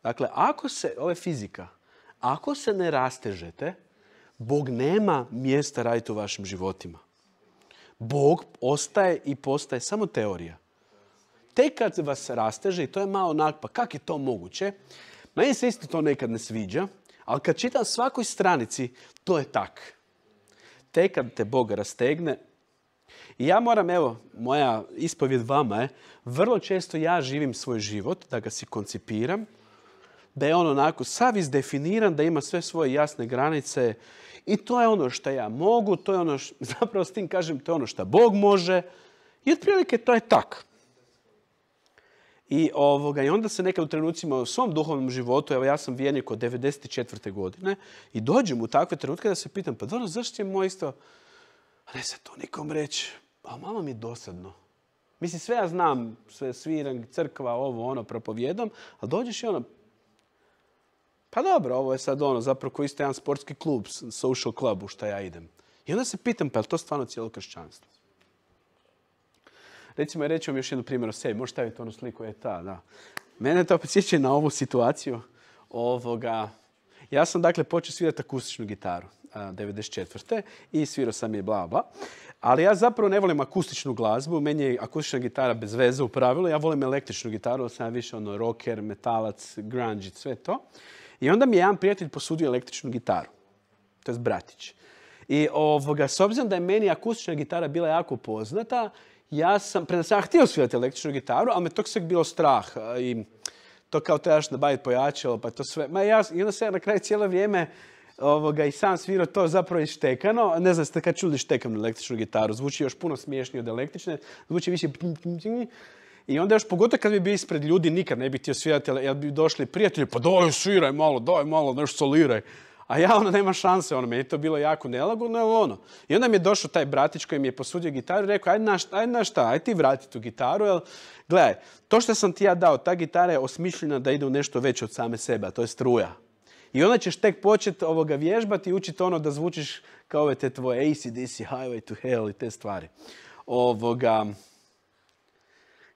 Dakle, ako se, ovo je fizika, ako se ne rastežete, Bog nema mjesta raditi u vašim životima. Bog ostaje i postaje samo teorija tek kad vas rasteže, i to je malo onak, pa kak je to moguće, meni se isto to nekad ne sviđa, ali kad čitam svakoj stranici, to je tak. Tek kad te Bog rastegne, i ja moram, evo, moja ispovjed vama je, vrlo često ja živim svoj život, da ga si koncipiram, da je on onako sav izdefiniran, da ima sve svoje jasne granice i to je ono što ja mogu, to je ono što, zapravo s tim kažem, to je ono što Bog može i otprilike to je tak. I, ovoga, I onda se nekad u trenucima u svom duhovnom životu, evo ja sam vijenik od 94. godine i dođem u takve trenutke da se pitam, pa dobro, zašto je mojstvo? A ne se to nikom reći, pa malo mi je dosadno. Mislim, sve ja znam, sve sviram, crkva, ovo, ono, propovijedam, ali dođeš i ono, pa dobro, ovo je sad ono, zapravo koji isto jedan sportski klub, social u šta ja idem. I onda se pitam, pa je li to stvarno cijelo kršćanstvo? Recimo, reći vam još jednu primjer o sebi. Možeš staviti onu sliku, je ta, da. Mene to podsjeća na ovu situaciju. Ovoga. Ja sam, dakle, počeo svirati akustičnu gitaru. 94. i svirao sam je blaba. Ali ja zapravo ne volim akustičnu glazbu, meni je akustična gitara bez veze u pravilu, ja volim električnu gitaru, sam više ono rocker, metalac, grunge, sve to. I onda mi je jedan prijatelj posudio električnu gitaru, to je bratić. I ovoga, s obzirom da je meni akustična gitara bila jako poznata, ja sam, preda sam htio svirati električnu gitaru, ali me tog sveg bilo strah e, i to kao trebaš nabaviti pojačalo, pa to sve. Ma ja, I onda se ja na kraju cijelo vrijeme ovoga, i sam svirao to zapravo ištekano. Ne znam, ste kad čuli štekam električnu gitaru, zvuči još puno smiješnije od električne, zvuči više... I onda još pogotovo kad bi bio ispred ljudi, nikad ne bi htio svirati, jer bi došli prijatelji, pa daj sviraj malo, daj malo, nešto soliraj a ja ono nema šanse, ono, meni to bilo jako nelagodno, ali ono. I onda mi je došao taj bratić koji mi je posudio gitaru i rekao, aj na, aj na šta, aj ti vrati tu gitaru, jel? gledaj, to što sam ti ja dao, ta gitara je osmišljena da ide u nešto veće od same sebe, a to je struja. I onda ćeš tek početi ovoga vježbati i učiti ono da zvučiš kao ove te tvoje ACDC, Highway to Hell i te stvari. Ovoga.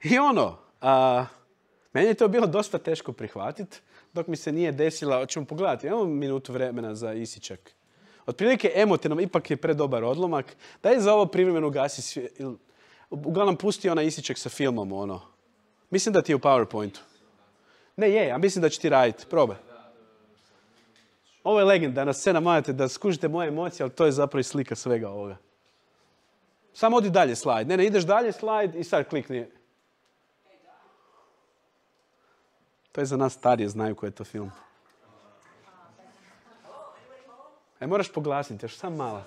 I ono, meni je to bilo dosta teško prihvatiti dok mi se nije desila, ćemo pogledati, imamo minutu vremena za isičak. Otprilike emotivno, ipak je predobar odlomak. Daj za ovo privremeno gasi Uglavnom, pusti onaj isičak sa filmom, ono. Mislim da ti je u PowerPointu. Ne, je, a mislim da će ti raditi. Probaj. Ovo je nas se morate da skužite moje emocije, ali to je zapravo i slika svega ovoga. Samo odi dalje slajd. Ne, ne, ideš dalje slajd i sad klikni To je za nas starije, znaju koji je to film. E, moraš poglasiti, još sam mala.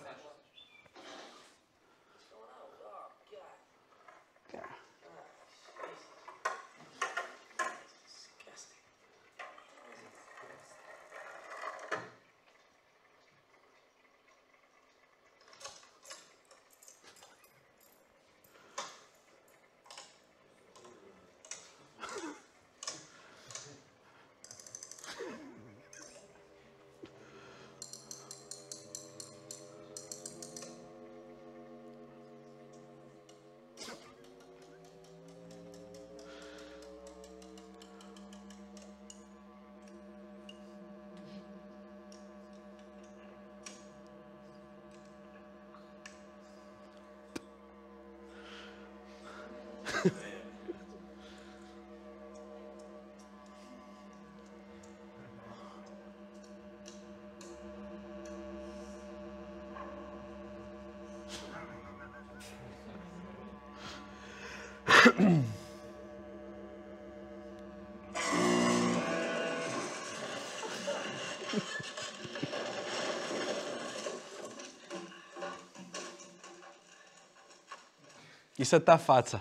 Isso é tafatsa.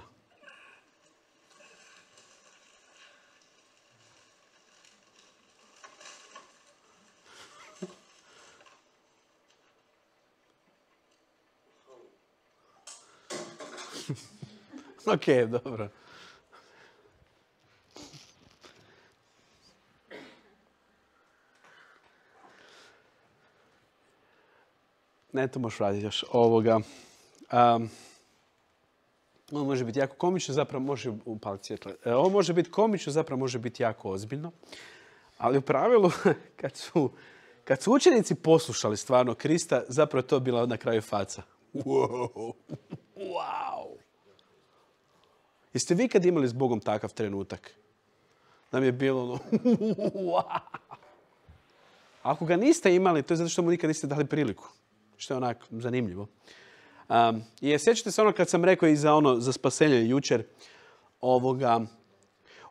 ok, dobro. Ne, to možeš raditi još ovoga. ovo može biti jako komično, zapravo može upaliti e, Ovo može biti komično, zapravo može biti jako ozbiljno. Ali u pravilu, kad su, kad su učenici poslušali stvarno Krista, zapravo je to bila na kraju faca. Wow! wow. Jeste vi kad imali s Bogom takav trenutak? Da mi je bilo ono... Ako ga niste imali, to je zato što mu nikad niste dali priliku. Što je onako zanimljivo. Um, I sjećate se ono kad sam rekao i za ono za spasenje jučer, ovoga,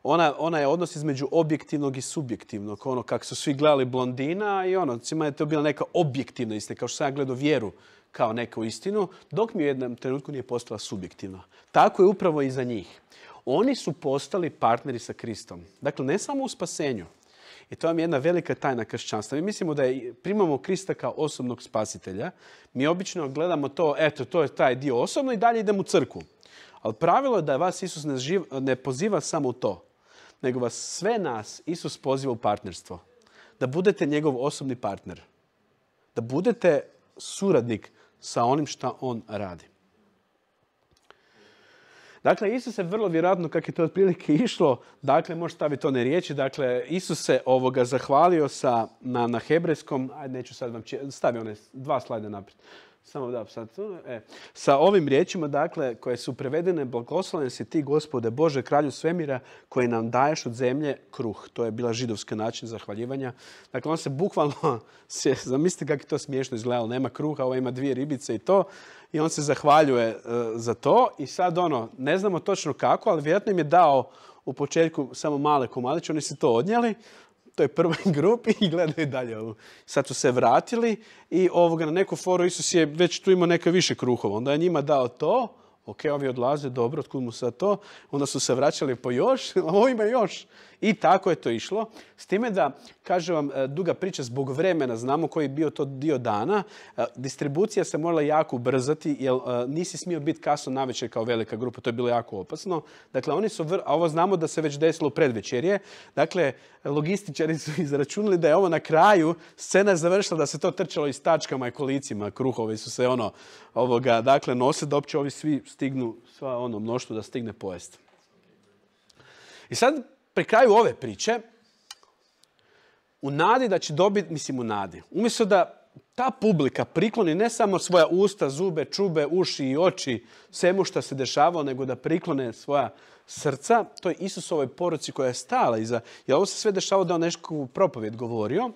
ona, ona je odnos između objektivnog i subjektivnog. Ono kako su svi gledali blondina i ono, cima je to bila neka objektivna istina, kao što sam ja gledao vjeru kao neku istinu, dok mi u jednom trenutku nije postala subjektivna. Tako je upravo i za njih. Oni su postali partneri sa Kristom. Dakle, ne samo u spasenju. I to vam je jedna velika tajna kršćanstva. Mi mislimo da primamo Krista kao osobnog spasitelja. Mi obično gledamo to, eto, to je taj dio osobno i dalje idemo u crku. Ali pravilo je da vas Isus ne, ne poziva samo u to, nego vas sve nas Isus poziva u partnerstvo. Da budete njegov osobni partner. Da budete suradnik sa onim što on radi. Dakle, Isus se vrlo vjerojatno, kako je to otprilike išlo, dakle, može staviti one riječi, dakle, Isus se ovoga zahvalio sa, na, na hebrejskom, ajde, neću sad vam stavi dva slajda naprijed. Samo da, sad, e. Sa ovim riječima, dakle, koje su prevedene, blagoslovljen si ti, gospode Bože, kralju svemira, koji nam daješ od zemlje kruh. To je bila židovski način zahvaljivanja. Dakle, on se bukvalno, se, zamislite kako je to smiješno izgledalo, nema kruha, ovo ima dvije ribice i to. I on se zahvaljuje e, za to. I sad, ono, ne znamo točno kako, ali vjerojatno im je dao u početku samo male komadiće, oni su to odnijeli je prvoj grupi i gledaju dalje ovu. Sad su se vratili i ovoga na neku foru Isus je već tu imao neke više kruhova. Onda je njima dao to, ok, ovi odlaze, dobro, otkud mu sad to? Onda su se vraćali po još, a ovo ima još. I tako je to išlo. S time da, kažem vam, e, duga priča zbog vremena, znamo koji je bio to dio dana, e, distribucija se morala jako ubrzati jer e, nisi smio biti kasno navečer kao velika grupa, to je bilo jako opasno. Dakle, oni su, a ovo znamo da se već desilo u predvečerje, dakle, logističari su izračunali da je ovo na kraju scena završila da se to trčalo i tačkama i kolicima, kruhovi su se ono, ovoga, dakle, nose da opće ovi svi stignu, sva ono mnoštvo da stigne pojest. I sad pri kraju ove priče, u nadi da će dobiti, mislim u nadi, umjesto da ta publika prikloni ne samo svoja usta, zube, čube, uši i oči svemu što se dešavao, nego da priklone svoja srca, to je ovoj poruci koja je stala iza. Jer ovo se sve dešavao da on u propovjed govorio.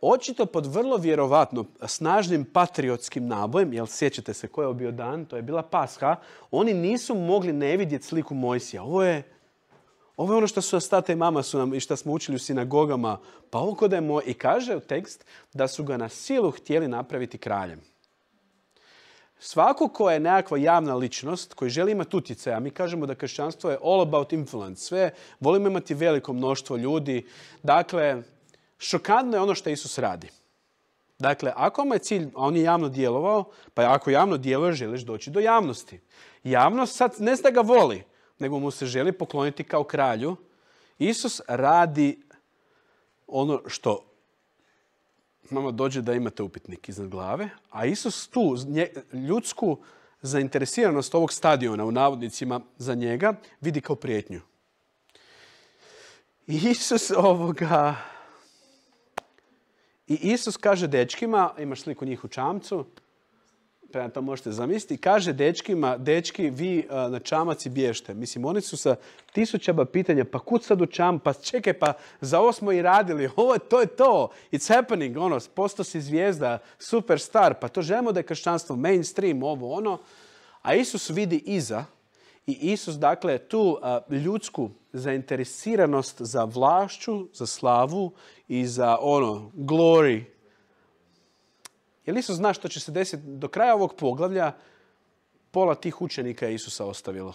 Očito pod vrlo vjerovatno snažnim patriotskim nabojem, jel sjećate se koji je bio dan, to je bila Pasha, oni nisu mogli ne vidjeti sliku Mojsija. Ovo je ovo je ono što su state i mama su nam i što smo učili u sinagogama. Pa ovo je moj. I kaže tekst da su ga na silu htjeli napraviti kraljem. Svako ko je nekakva javna ličnost koji želi imati a mi kažemo da kršćanstvo je all about influence. Sve volimo imati veliko mnoštvo ljudi. Dakle, šokantno je ono što Isus radi. Dakle, ako mu je cilj, a on je javno djelovao, pa ako javno djeluje, želiš doći do javnosti. Javnost sad ne zna ga voli, nego mu se želi pokloniti kao kralju. Isus radi ono što mama dođe da imate upitnik iznad glave, a Isus tu ljudsku zainteresiranost ovog stadiona u navodnicima za njega vidi kao prijetnju. Isus ovoga... I Isus kaže dečkima, imaš sliku njih u čamcu, Prema to možete zamisliti. Kaže dečkima, dečki, vi e, na čamac i Mislim, oni su sa tisućama pitanja, pa kud sad u čam, pa čekaj, pa za ovo smo i radili, ovo to je to, it's happening, ono, posto si zvijezda, superstar, pa to želimo da je kršćanstvo mainstream, ovo, ono. A Isus vidi iza i Isus, dakle, tu e, ljudsku zainteresiranost za vlašću, za slavu i za ono, glory, jer Isus zna što će se desiti do kraja ovog poglavlja, pola tih učenika je Isusa ostavilo.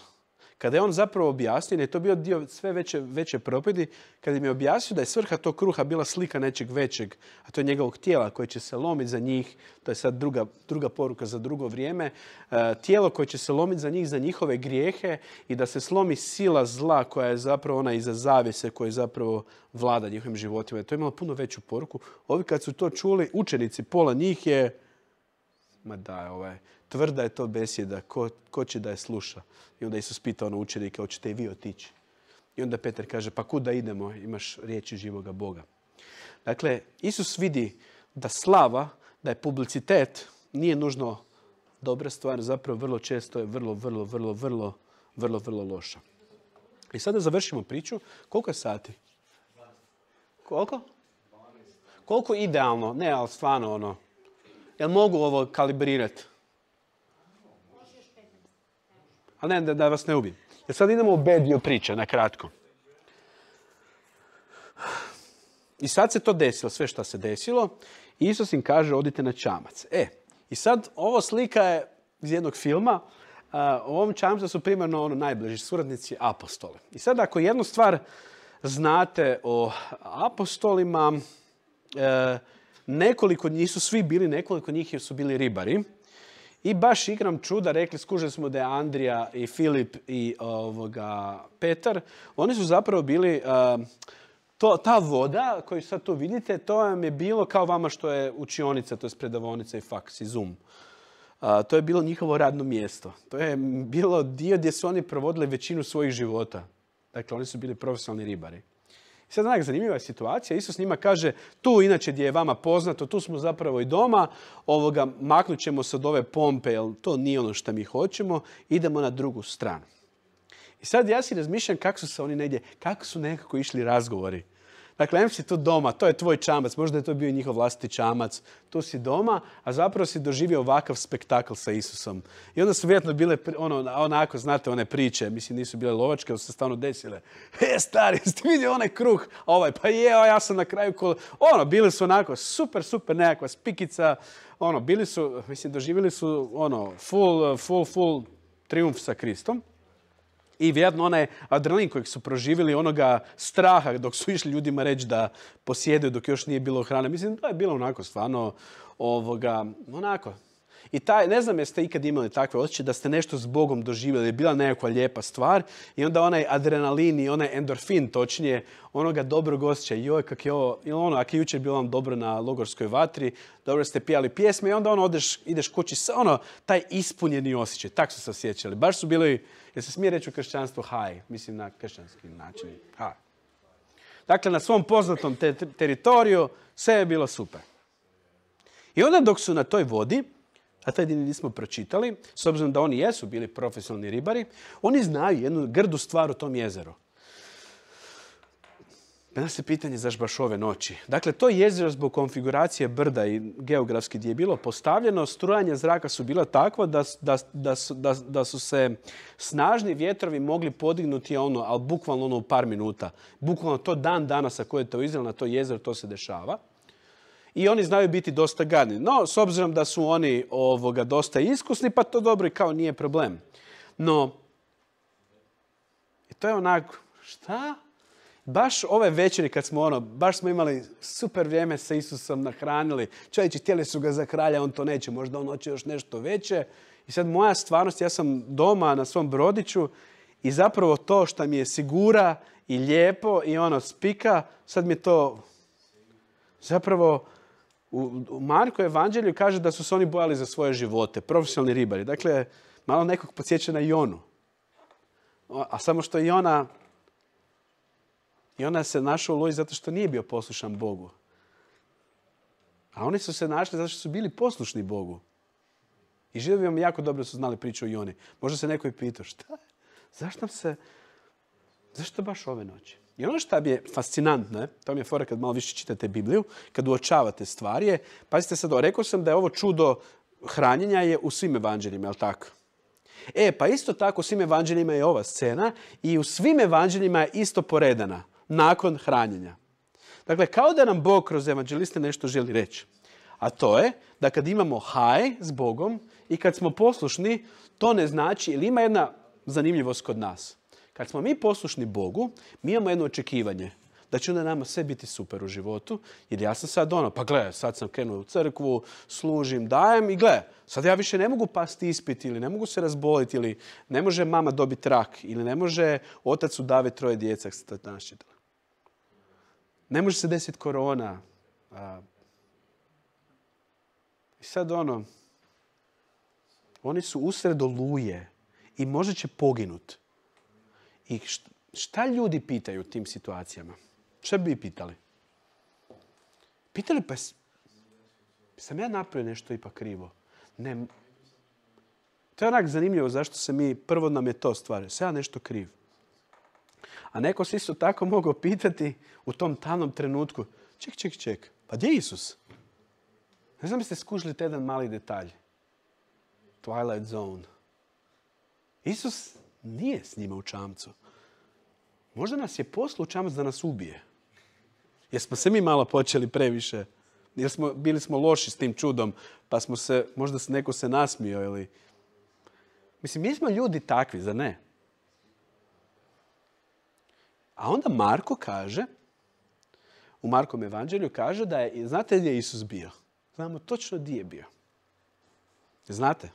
Kada je on zapravo objasnio, je to bio dio sve veće, veće propedi, kada mi je objasnio da je svrha tog kruha bila slika nečeg većeg, a to je njegovog tijela koje će se lomiti za njih, to je sad druga, druga poruka za drugo vrijeme, e, tijelo koje će se lomiti za njih, za njihove grijehe i da se slomi sila zla koja je zapravo ona iza zavise koja je zapravo vlada njihovim životima. to je imalo puno veću poruku. Ovi kad su to čuli, učenici, pola njih je ma da, ovaj, Tvrda je to besjeda. Ko, ko će da je sluša? I onda Isus pita ono učenike, hoćete i vi otići? I onda Petar kaže, pa kuda idemo? Imaš riječi živoga Boga. Dakle, Isus vidi da slava, da je publicitet, nije nužno dobra stvar, zapravo vrlo često je vrlo, vrlo, vrlo, vrlo, vrlo, vrlo loša. I sada završimo priču. Koliko je sati? Koliko? Koliko idealno? Ne, ali stvarno ono. Jel mogu ovo kalibrirati? ne, da, vas ne ubijem. Ja e, sad idemo u bedio na kratko. I sad se to desilo, sve što se desilo. Isus im kaže, odite na čamac. E, i sad ovo slika je iz jednog filma. u ovom čamcu su primarno ono najbliži suradnici apostole. I sad ako jednu stvar znate o apostolima, e, nekoliko njih su svi bili, nekoliko njih su bili ribari. I baš igram čuda, rekli, skuže smo da je Andrija i Filip i Petar. Oni su zapravo bili... Eh, ta voda koju sad tu vidite, to vam je bilo kao vama što je učionica, to je predavonica i faks i Zoom. Eh, to je bilo njihovo radno mjesto. To je bilo dio gdje su oni provodili većinu svojih života. Dakle, oni su bili profesionalni ribari. Sada sad onak zanimljiva situacija. Isus njima kaže, tu inače gdje je vama poznato, tu smo zapravo i doma, ovoga, maknut ćemo se od ove pompe, jer to nije ono što mi hoćemo, idemo na drugu stranu. I sad ja si razmišljam kako su se oni negdje, kako su nekako išli razgovori Dakle, M si tu doma, to je tvoj čamac, možda je to bio njihov vlastiti čamac, tu si doma, a zapravo si doživio ovakav spektakl sa Isusom. I onda su vjerojatno bile, ono, onako, znate, one priče, mislim, nisu bile lovačke, ali su se stvarno desile. He, stari, jeste vidio onaj kruh, ovaj, pa je, ja sam na kraju kol... Ono, bili su onako super, super nekakva spikica, ono, bili su, mislim, doživjeli su, ono, full, full, full triumf sa Kristom. I vjerojatno onaj adrenalin kojeg su proživjeli, onoga straha dok su išli ljudima reći da posjedaju dok još nije bilo hrane. Mislim, to je bilo onako stvarno, ovoga, onako, i taj, ne znam jeste ikad imali takve osjećaje da ste nešto s Bogom doživjeli, je bila nekakva lijepa stvar i onda onaj adrenalin i onaj endorfin točnije, onoga dobrog osjećaja, joj kak je ovo, ili ono, ako je jučer bilo vam ono dobro na logorskoj vatri, dobro ste pijali pjesme i onda ono odeš, ideš kući sa ono, taj ispunjeni osjećaj, tak su se osjećali. Baš su bili, jer se smije reći u kršćanstvu haj, mislim na kršćanski način, haj. Dakle, na svom poznatom teritoriju sve je bilo super. I onda dok su na toj vodi, a taj dio nismo pročitali, s obzirom da oni jesu bili profesionalni ribari, oni znaju jednu grdu stvar u tom jezeru. Mena se pitanje zaš baš ove noći. Dakle, to jezero zbog konfiguracije brda i geografski gdje je bilo postavljeno, strujanje zraka su bila takva da, su se snažni vjetrovi mogli podignuti ono, ali bukvalno ono u par minuta. Bukvalno to dan danas ako je to Izrael na to jezero, to se dešava i oni znaju biti dosta gadni. No, s obzirom da su oni ovoga dosta iskusni, pa to dobro i kao nije problem. No, i to je onako, šta? Baš ove večeri kad smo ono, baš smo imali super vrijeme sa Isusom nahranili. Čovječi, tijeli su ga za kralja, on to neće, možda on hoće još nešto veće. I sad moja stvarnost, ja sam doma na svom brodiću i zapravo to što mi je sigura i lijepo i ono spika, sad mi je to zapravo u Marko evanđelju kaže da su se oni bojali za svoje živote, profesionalni ribari. Dakle, malo nekog podsjeća na Ionu. A samo što i ona se našla u loji zato što nije bio poslušan Bogu. A oni su se našli zato što su bili poslušni Bogu. I živi vam jako dobro su znali priču o Ioni. Možda se neko i pitao, šta? Zašto se, zašto baš ove noći? I ono što je fascinantno, to mi je fora kad malo više čitate Bibliju, kad uočavate stvari je, pazite sad, rekao sam da je ovo čudo hranjenja je u svim evanđeljima, li tako? E, pa isto tako u svim evanđeljima je ova scena i u svim evanđeljima je isto poredana nakon hranjenja. Dakle, kao da nam Bog kroz evanđeliste nešto želi reći. A to je da kad imamo haj s Bogom i kad smo poslušni, to ne znači, ili ima jedna zanimljivost kod nas. Kad smo mi poslušni Bogu, mi imamo jedno očekivanje da će onda nama sve biti super u životu. Jer ja sam sad ono, pa gle, sad sam krenuo u crkvu, služim, dajem i gle, sad ja više ne mogu pasti ispit ili ne mogu se razboliti ili ne može mama dobiti rak ili ne može otac udave troje djeca, Ne može se desiti korona. I sad ono, oni su usred oluje i možda će poginuti. I šta ljudi pitaju u tim situacijama? Šta bi pitali? Pitali pa sam ja napravio nešto ipak krivo. Ne, to je onak zanimljivo zašto se mi, prvo nam je to stvari, sam ja nešto kriv. A neko se isto tako mogao pitati u tom tanom trenutku, ček, ček, ček, pa gdje je Isus? Ne znam jeste skužili taj jedan mali detalj. Twilight Zone. Isus nije s njima u čamcu. Možda nas je poslu čamac da nas ubije. Jer smo se mi malo počeli previše. Jer smo, bili smo loši s tim čudom, pa smo se, možda se neko se nasmio ili... Mislim, mi smo ljudi takvi, za ne? A onda Marko kaže, u Markom evanđelju kaže da je, znate gdje je Isus bio? Znamo točno gdje je bio. Znate?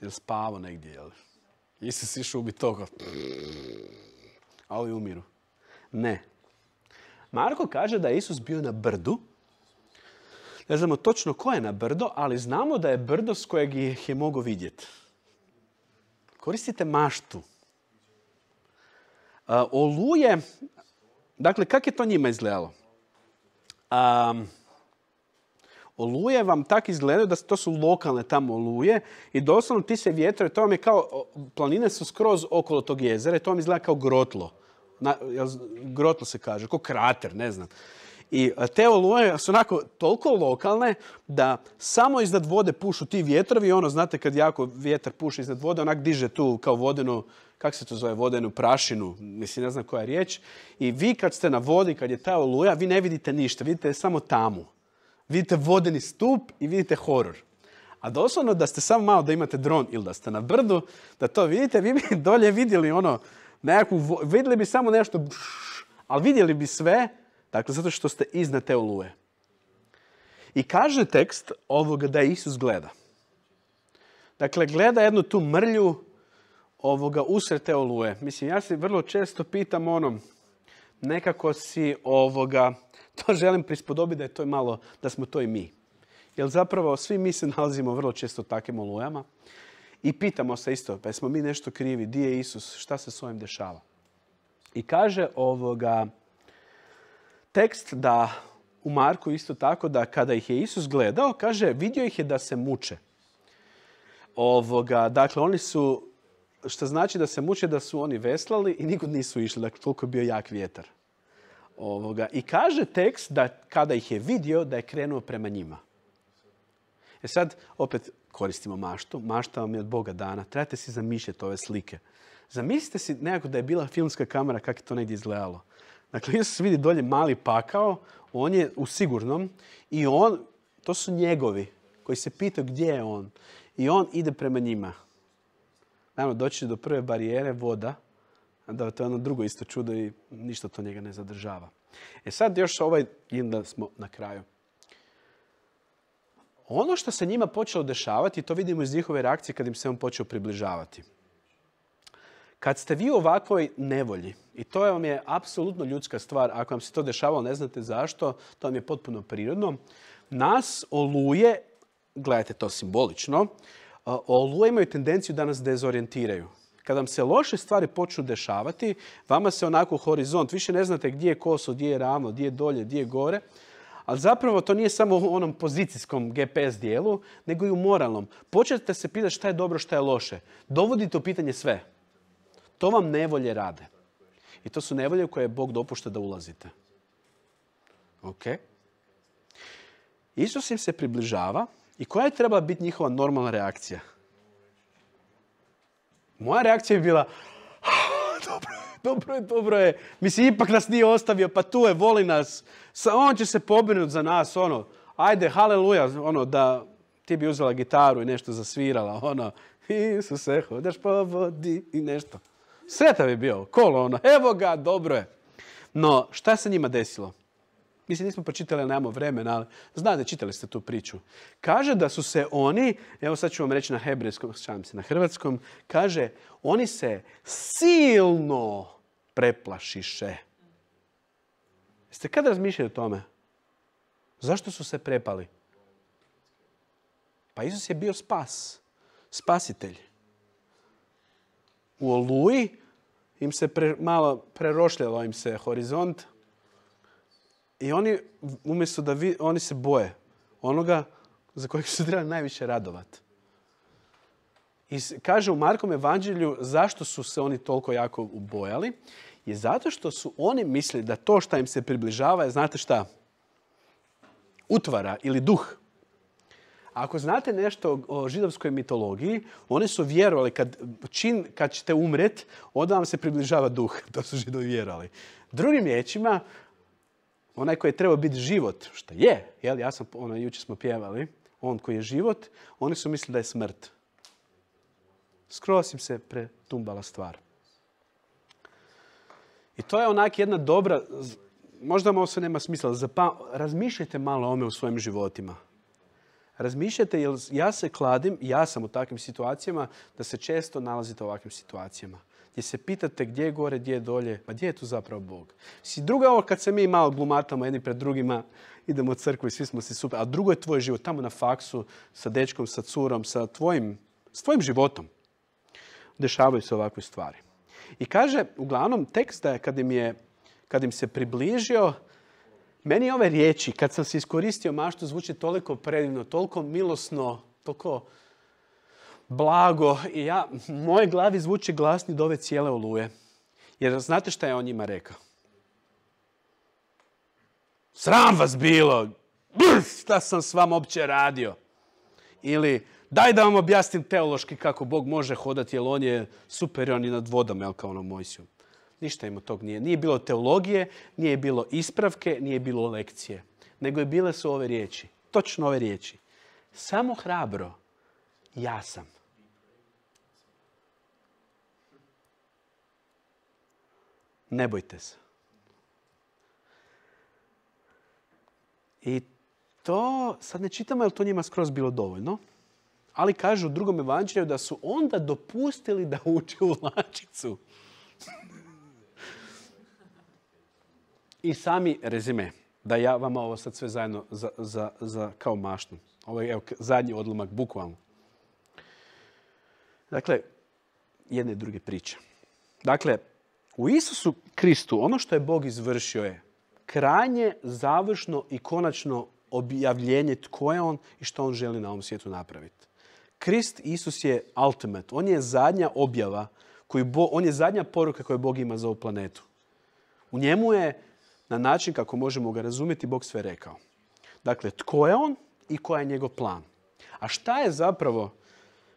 Jel' spavao negdje, jel? Isus išao bi toga. A ovi umiru. Ne. Marko kaže da je Isus bio na brdu. Ne znamo točno ko je na brdo, ali znamo da je brdo s kojeg ih je mogao vidjeti. Koristite maštu. Oluje, dakle, kak je to njima izgledalo? A... Oluje vam tak izgledaju da to su lokalne tamo oluje i doslovno ti se vjetrovi, to vam je kao, planine su skroz okolo tog jezera i to vam izgleda kao grotlo. grotlo se kaže, kao krater, ne znam. I e, te oluje su onako toliko lokalne da samo iznad vode pušu ti vjetrovi. Ono, znate, kad jako vjetar puši iznad vode, onak diže tu kao vodenu, kak se to zove, vodenu prašinu, mislim, ne znam koja je riječ. I vi kad ste na vodi, kad je ta oluja, vi ne vidite ništa, vidite je samo tamu vidite vodeni stup i vidite horor. A doslovno da ste samo malo da imate dron ili da ste na brdu, da to vidite, vi bi dolje vidjeli ono, nekakvu, vidjeli bi samo nešto, ali vidjeli bi sve, dakle, zato što ste iznad te oluje. I kaže tekst ovoga da Isus gleda. Dakle, gleda jednu tu mrlju ovoga usred te oluje. Mislim, ja se vrlo često pitam onom, nekako si ovoga, to želim prispodobiti da je to malo, da smo to i mi. Jer zapravo svi mi se nalazimo vrlo često u takvim olujama i pitamo se isto, pa smo mi nešto krivi, di je Isus, šta se s ovim dešava? I kaže ovoga tekst da u Marku isto tako da kada ih je Isus gledao, kaže vidio ih je da se muče. Ovoga, dakle, oni su, što znači da se muče, da su oni veslali i nikud nisu išli, dakle, toliko je bio jak vjetar. Ovoga. I kaže tekst da kada ih je vidio, da je krenuo prema njima. E sad, opet koristimo maštu. Mašta vam je od Boga dana. Trebate si zamišljati ove slike. Zamislite si nekako da je bila filmska kamera kako je to negdje izgledalo. Dakle, Isus vidi dolje mali pakao, on je u sigurnom i on, to su njegovi koji se pitaju gdje je on. I on ide prema njima. Naravno, doći do prve barijere voda, da to je ono drugo isto čudo i ništa to njega ne zadržava. E sad još ovaj, da smo na kraju. Ono što se njima počelo dešavati, to vidimo iz njihove reakcije kad im se on počeo približavati. Kad ste vi u ovakvoj nevolji, i to vam je apsolutno ljudska stvar, ako vam se to dešavalo, ne znate zašto, to vam je potpuno prirodno, nas oluje, gledajte to simbolično, oluje imaju tendenciju da nas dezorijentiraju. Kad vam se loše stvari počnu dešavati, vama se onako horizont, više ne znate gdje je koso, gdje je ravno, gdje je dolje, gdje je gore. Ali zapravo to nije samo u onom pozicijskom GPS dijelu, nego i u moralnom. Počete se pitati šta je dobro, šta je loše. Dovodite u pitanje sve. To vam nevolje rade. I to su nevolje u koje je Bog dopušta da ulazite. Ok? Isus im se približava i koja je trebala biti njihova normalna reakcija? Moja reakcija je bila, dobro je, dobro je, dobro je. Mislim, ipak nas nije ostavio, pa tu je, voli nas. on će se pobrinuti za nas, ono. Ajde, haleluja, ono, da ti bi uzela gitaru i nešto zasvirala, ono. Isuse, hodaš po vodi i nešto. Sretan bi bio, kolo, ono, evo ga, dobro je. No, šta se njima desilo? Mislim, nismo pročitali, nemamo vremena, ali znate, čitali ste tu priču. Kaže da su se oni, evo sad ću vam reći na hebrejskom, šalim na hrvatskom, kaže, oni se silno preplašiše. Jeste kad razmišljali o tome? Zašto su se prepali? Pa Isus je bio spas, spasitelj. U oluji im se malo prerošljalo im se horizont, i oni, umjesto da vi, oni se boje onoga za kojeg se treba najviše radovati. I kaže u Markom evanđelju zašto su se oni toliko jako ubojali. Je zato što su oni mislili da to što im se približava je, znate šta, utvara ili duh. Ako znate nešto o židovskoj mitologiji, oni su vjerovali kad, čin, kad ćete umret, onda vam se približava duh. To su židovi vjerovali. Drugim riječima, onaj koji je trebao biti život, što je, jel, ja sam, ono, jučer smo pjevali, on koji je život, oni su mislili da je smrt. Skroz im se pretumbala stvar. I to je onak jedna dobra, možda vam ovo sve nema smisla, Zapa, razmišljajte malo o ome u svojim životima. Razmišljajte, jer ja se kladim, ja sam u takvim situacijama, da se često nalazite u ovakvim situacijama gdje se pitate gdje je gore, gdje je dolje, pa gdje je tu zapravo Bog? Si druga ovo kad se mi malo glumatamo jedni pred drugima, idemo u crkvu i svi smo si super, a drugo je tvoj život tamo na faksu sa dečkom, sa curom, sa tvojim, s životom. Dešavaju se ovakve stvari. I kaže, uglavnom, tekst da je kad im, se približio, meni ove riječi, kad sam se iskoristio maštu, zvuči toliko predivno, toliko milosno, toliko blago i ja, moje glavi zvuči glasni do ove cijele oluje. Jer znate šta je on njima rekao? Sram vas bilo! šta sam s vam opće radio? Ili, daj da vam objasnim teološki kako Bog može hodati, jer on je superion i nad vodom, jel kao ono Mojsiju. Ništa im od tog nije. Nije bilo teologije, nije bilo ispravke, nije bilo lekcije. Nego je bile su ove riječi. Točno ove riječi. Samo hrabro, ja sam. Ne bojte se. I to, sad ne čitamo je li to njima skroz bilo dovoljno, ali kažu u drugom evanđelju da su onda dopustili da uče u lačicu. I sami rezime, da ja vama ovo sad sve zajedno za, kao mašnu. Ovo je evo, zadnji odlomak, bukvalno. Dakle, jedne i druge priče. Dakle, u Isusu Kristu ono što je Bog izvršio je krajnje, završno i konačno objavljenje tko je On i što On želi na ovom svijetu napraviti. Krist Isus je ultimate. On je zadnja objava, koju Bo, on je zadnja poruka koju Bog ima za ovu planetu. U njemu je, na način kako možemo ga razumjeti, Bog sve rekao. Dakle, tko je on i koja je njegov plan. A šta je zapravo,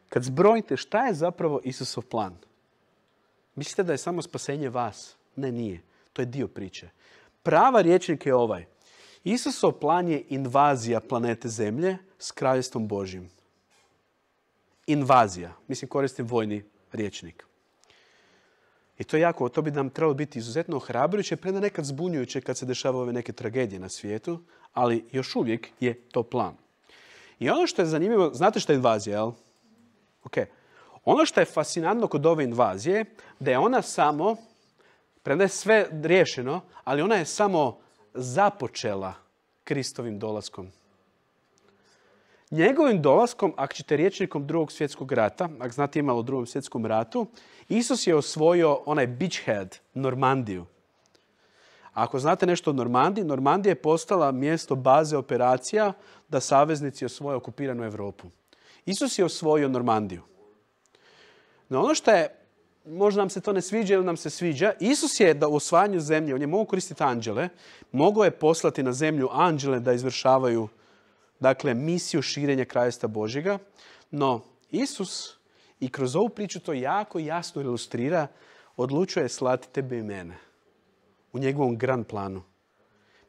kad zbrojite, šta je zapravo Isusov plan? Mislite da je samo spasenje vas? Ne, nije. To je dio priče. Prava riječnik je ovaj. Isusov plan je invazija planete Zemlje s kraljestvom Božjim. Invazija. Mislim, koristim vojni riječnik. I to je jako, to bi nam trebalo biti izuzetno ohrabrujuće, preda nekad zbunjujuće kad se dešavaju ove neke tragedije na svijetu, ali još uvijek je to plan. I ono što je zanimljivo, znate što je invazija, jel? Ok, ono što je fascinantno kod ove invazije, da je ona samo, premda je sve riješeno, ali ona je samo započela Kristovim dolaskom. Njegovim dolaskom, ako ćete riječnikom drugog svjetskog rata, ako znate imalo o drugom svjetskom ratu, Isus je osvojio onaj beachhead, Normandiju. ako znate nešto o Normandiji, Normandija je postala mjesto baze operacija da saveznici osvoje okupiranu Europu. Isus je osvojio Normandiju. No ono što je, možda nam se to ne sviđa ili nam se sviđa, Isus je da u osvajanju zemlje, on je mogu koristiti anđele, mogao je poslati na zemlju anđele da izvršavaju dakle, misiju širenja krajesta Božjega, no Isus i kroz ovu priču to jako jasno ilustrira, odlučuje slati tebe i mene u njegovom gran planu.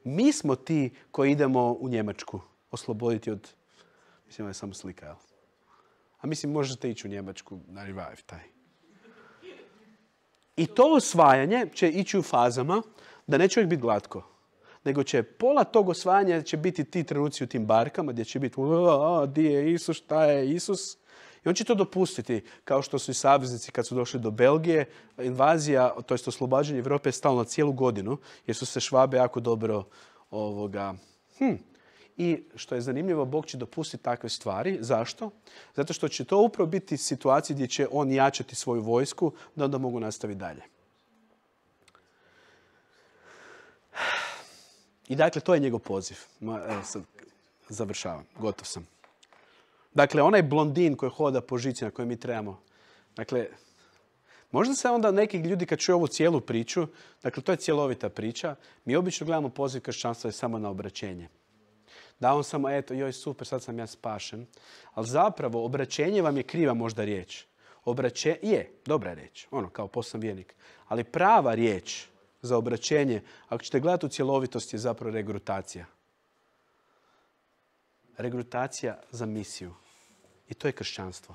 Mi smo ti koji idemo u Njemačku osloboditi od... Mislim, ovo je samo slika, jel? A mislim, možete ići u Njemačku na revive taj. I to osvajanje će ići u fazama da neće uvijek biti glatko. Nego će pola tog osvajanja će biti ti trenuci u tim barkama gdje će biti di je Isus, šta je Isus. I on će to dopustiti, kao što su i saveznici kad su došli do Belgije. Invazija, to jest oslobađanje Europe je na cijelu godinu, jer su se švabe jako dobro ovoga... Hm, i što je zanimljivo, Bog će dopustiti takve stvari. Zašto? Zato što će to upravo biti situacija gdje će on jačati svoju vojsku da onda mogu nastaviti dalje. I dakle, to je njegov poziv. Ma, sad, završavam. Gotov sam. Dakle, onaj blondin koji hoda po žici na kojoj mi trebamo. Dakle, možda se onda neki ljudi kad čuju ovu cijelu priču, dakle, to je cjelovita priča, mi obično gledamo poziv kršćanstva je samo na obraćenje da on samo, eto, joj, super, sad sam ja spašen. Ali zapravo, obraćenje vam je kriva možda riječ. Obraće, je, dobra je riječ, ono, kao poslan vjernik. Ali prava riječ za obraćenje, ako ćete gledati u cjelovitosti, je zapravo regrutacija. Regrutacija za misiju. I to je kršćanstvo.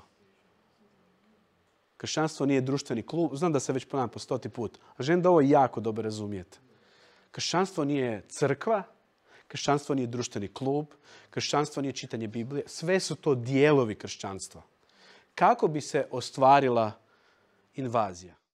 Kršćanstvo nije društveni klub. Znam da se već ponavljam po stoti put. Želim da ovo jako dobro razumijete. Kršćanstvo nije crkva, Kršćanstvo nije društveni klub, kršćanstvo nije čitanje Biblije. Sve su to dijelovi kršćanstva. Kako bi se ostvarila invazija?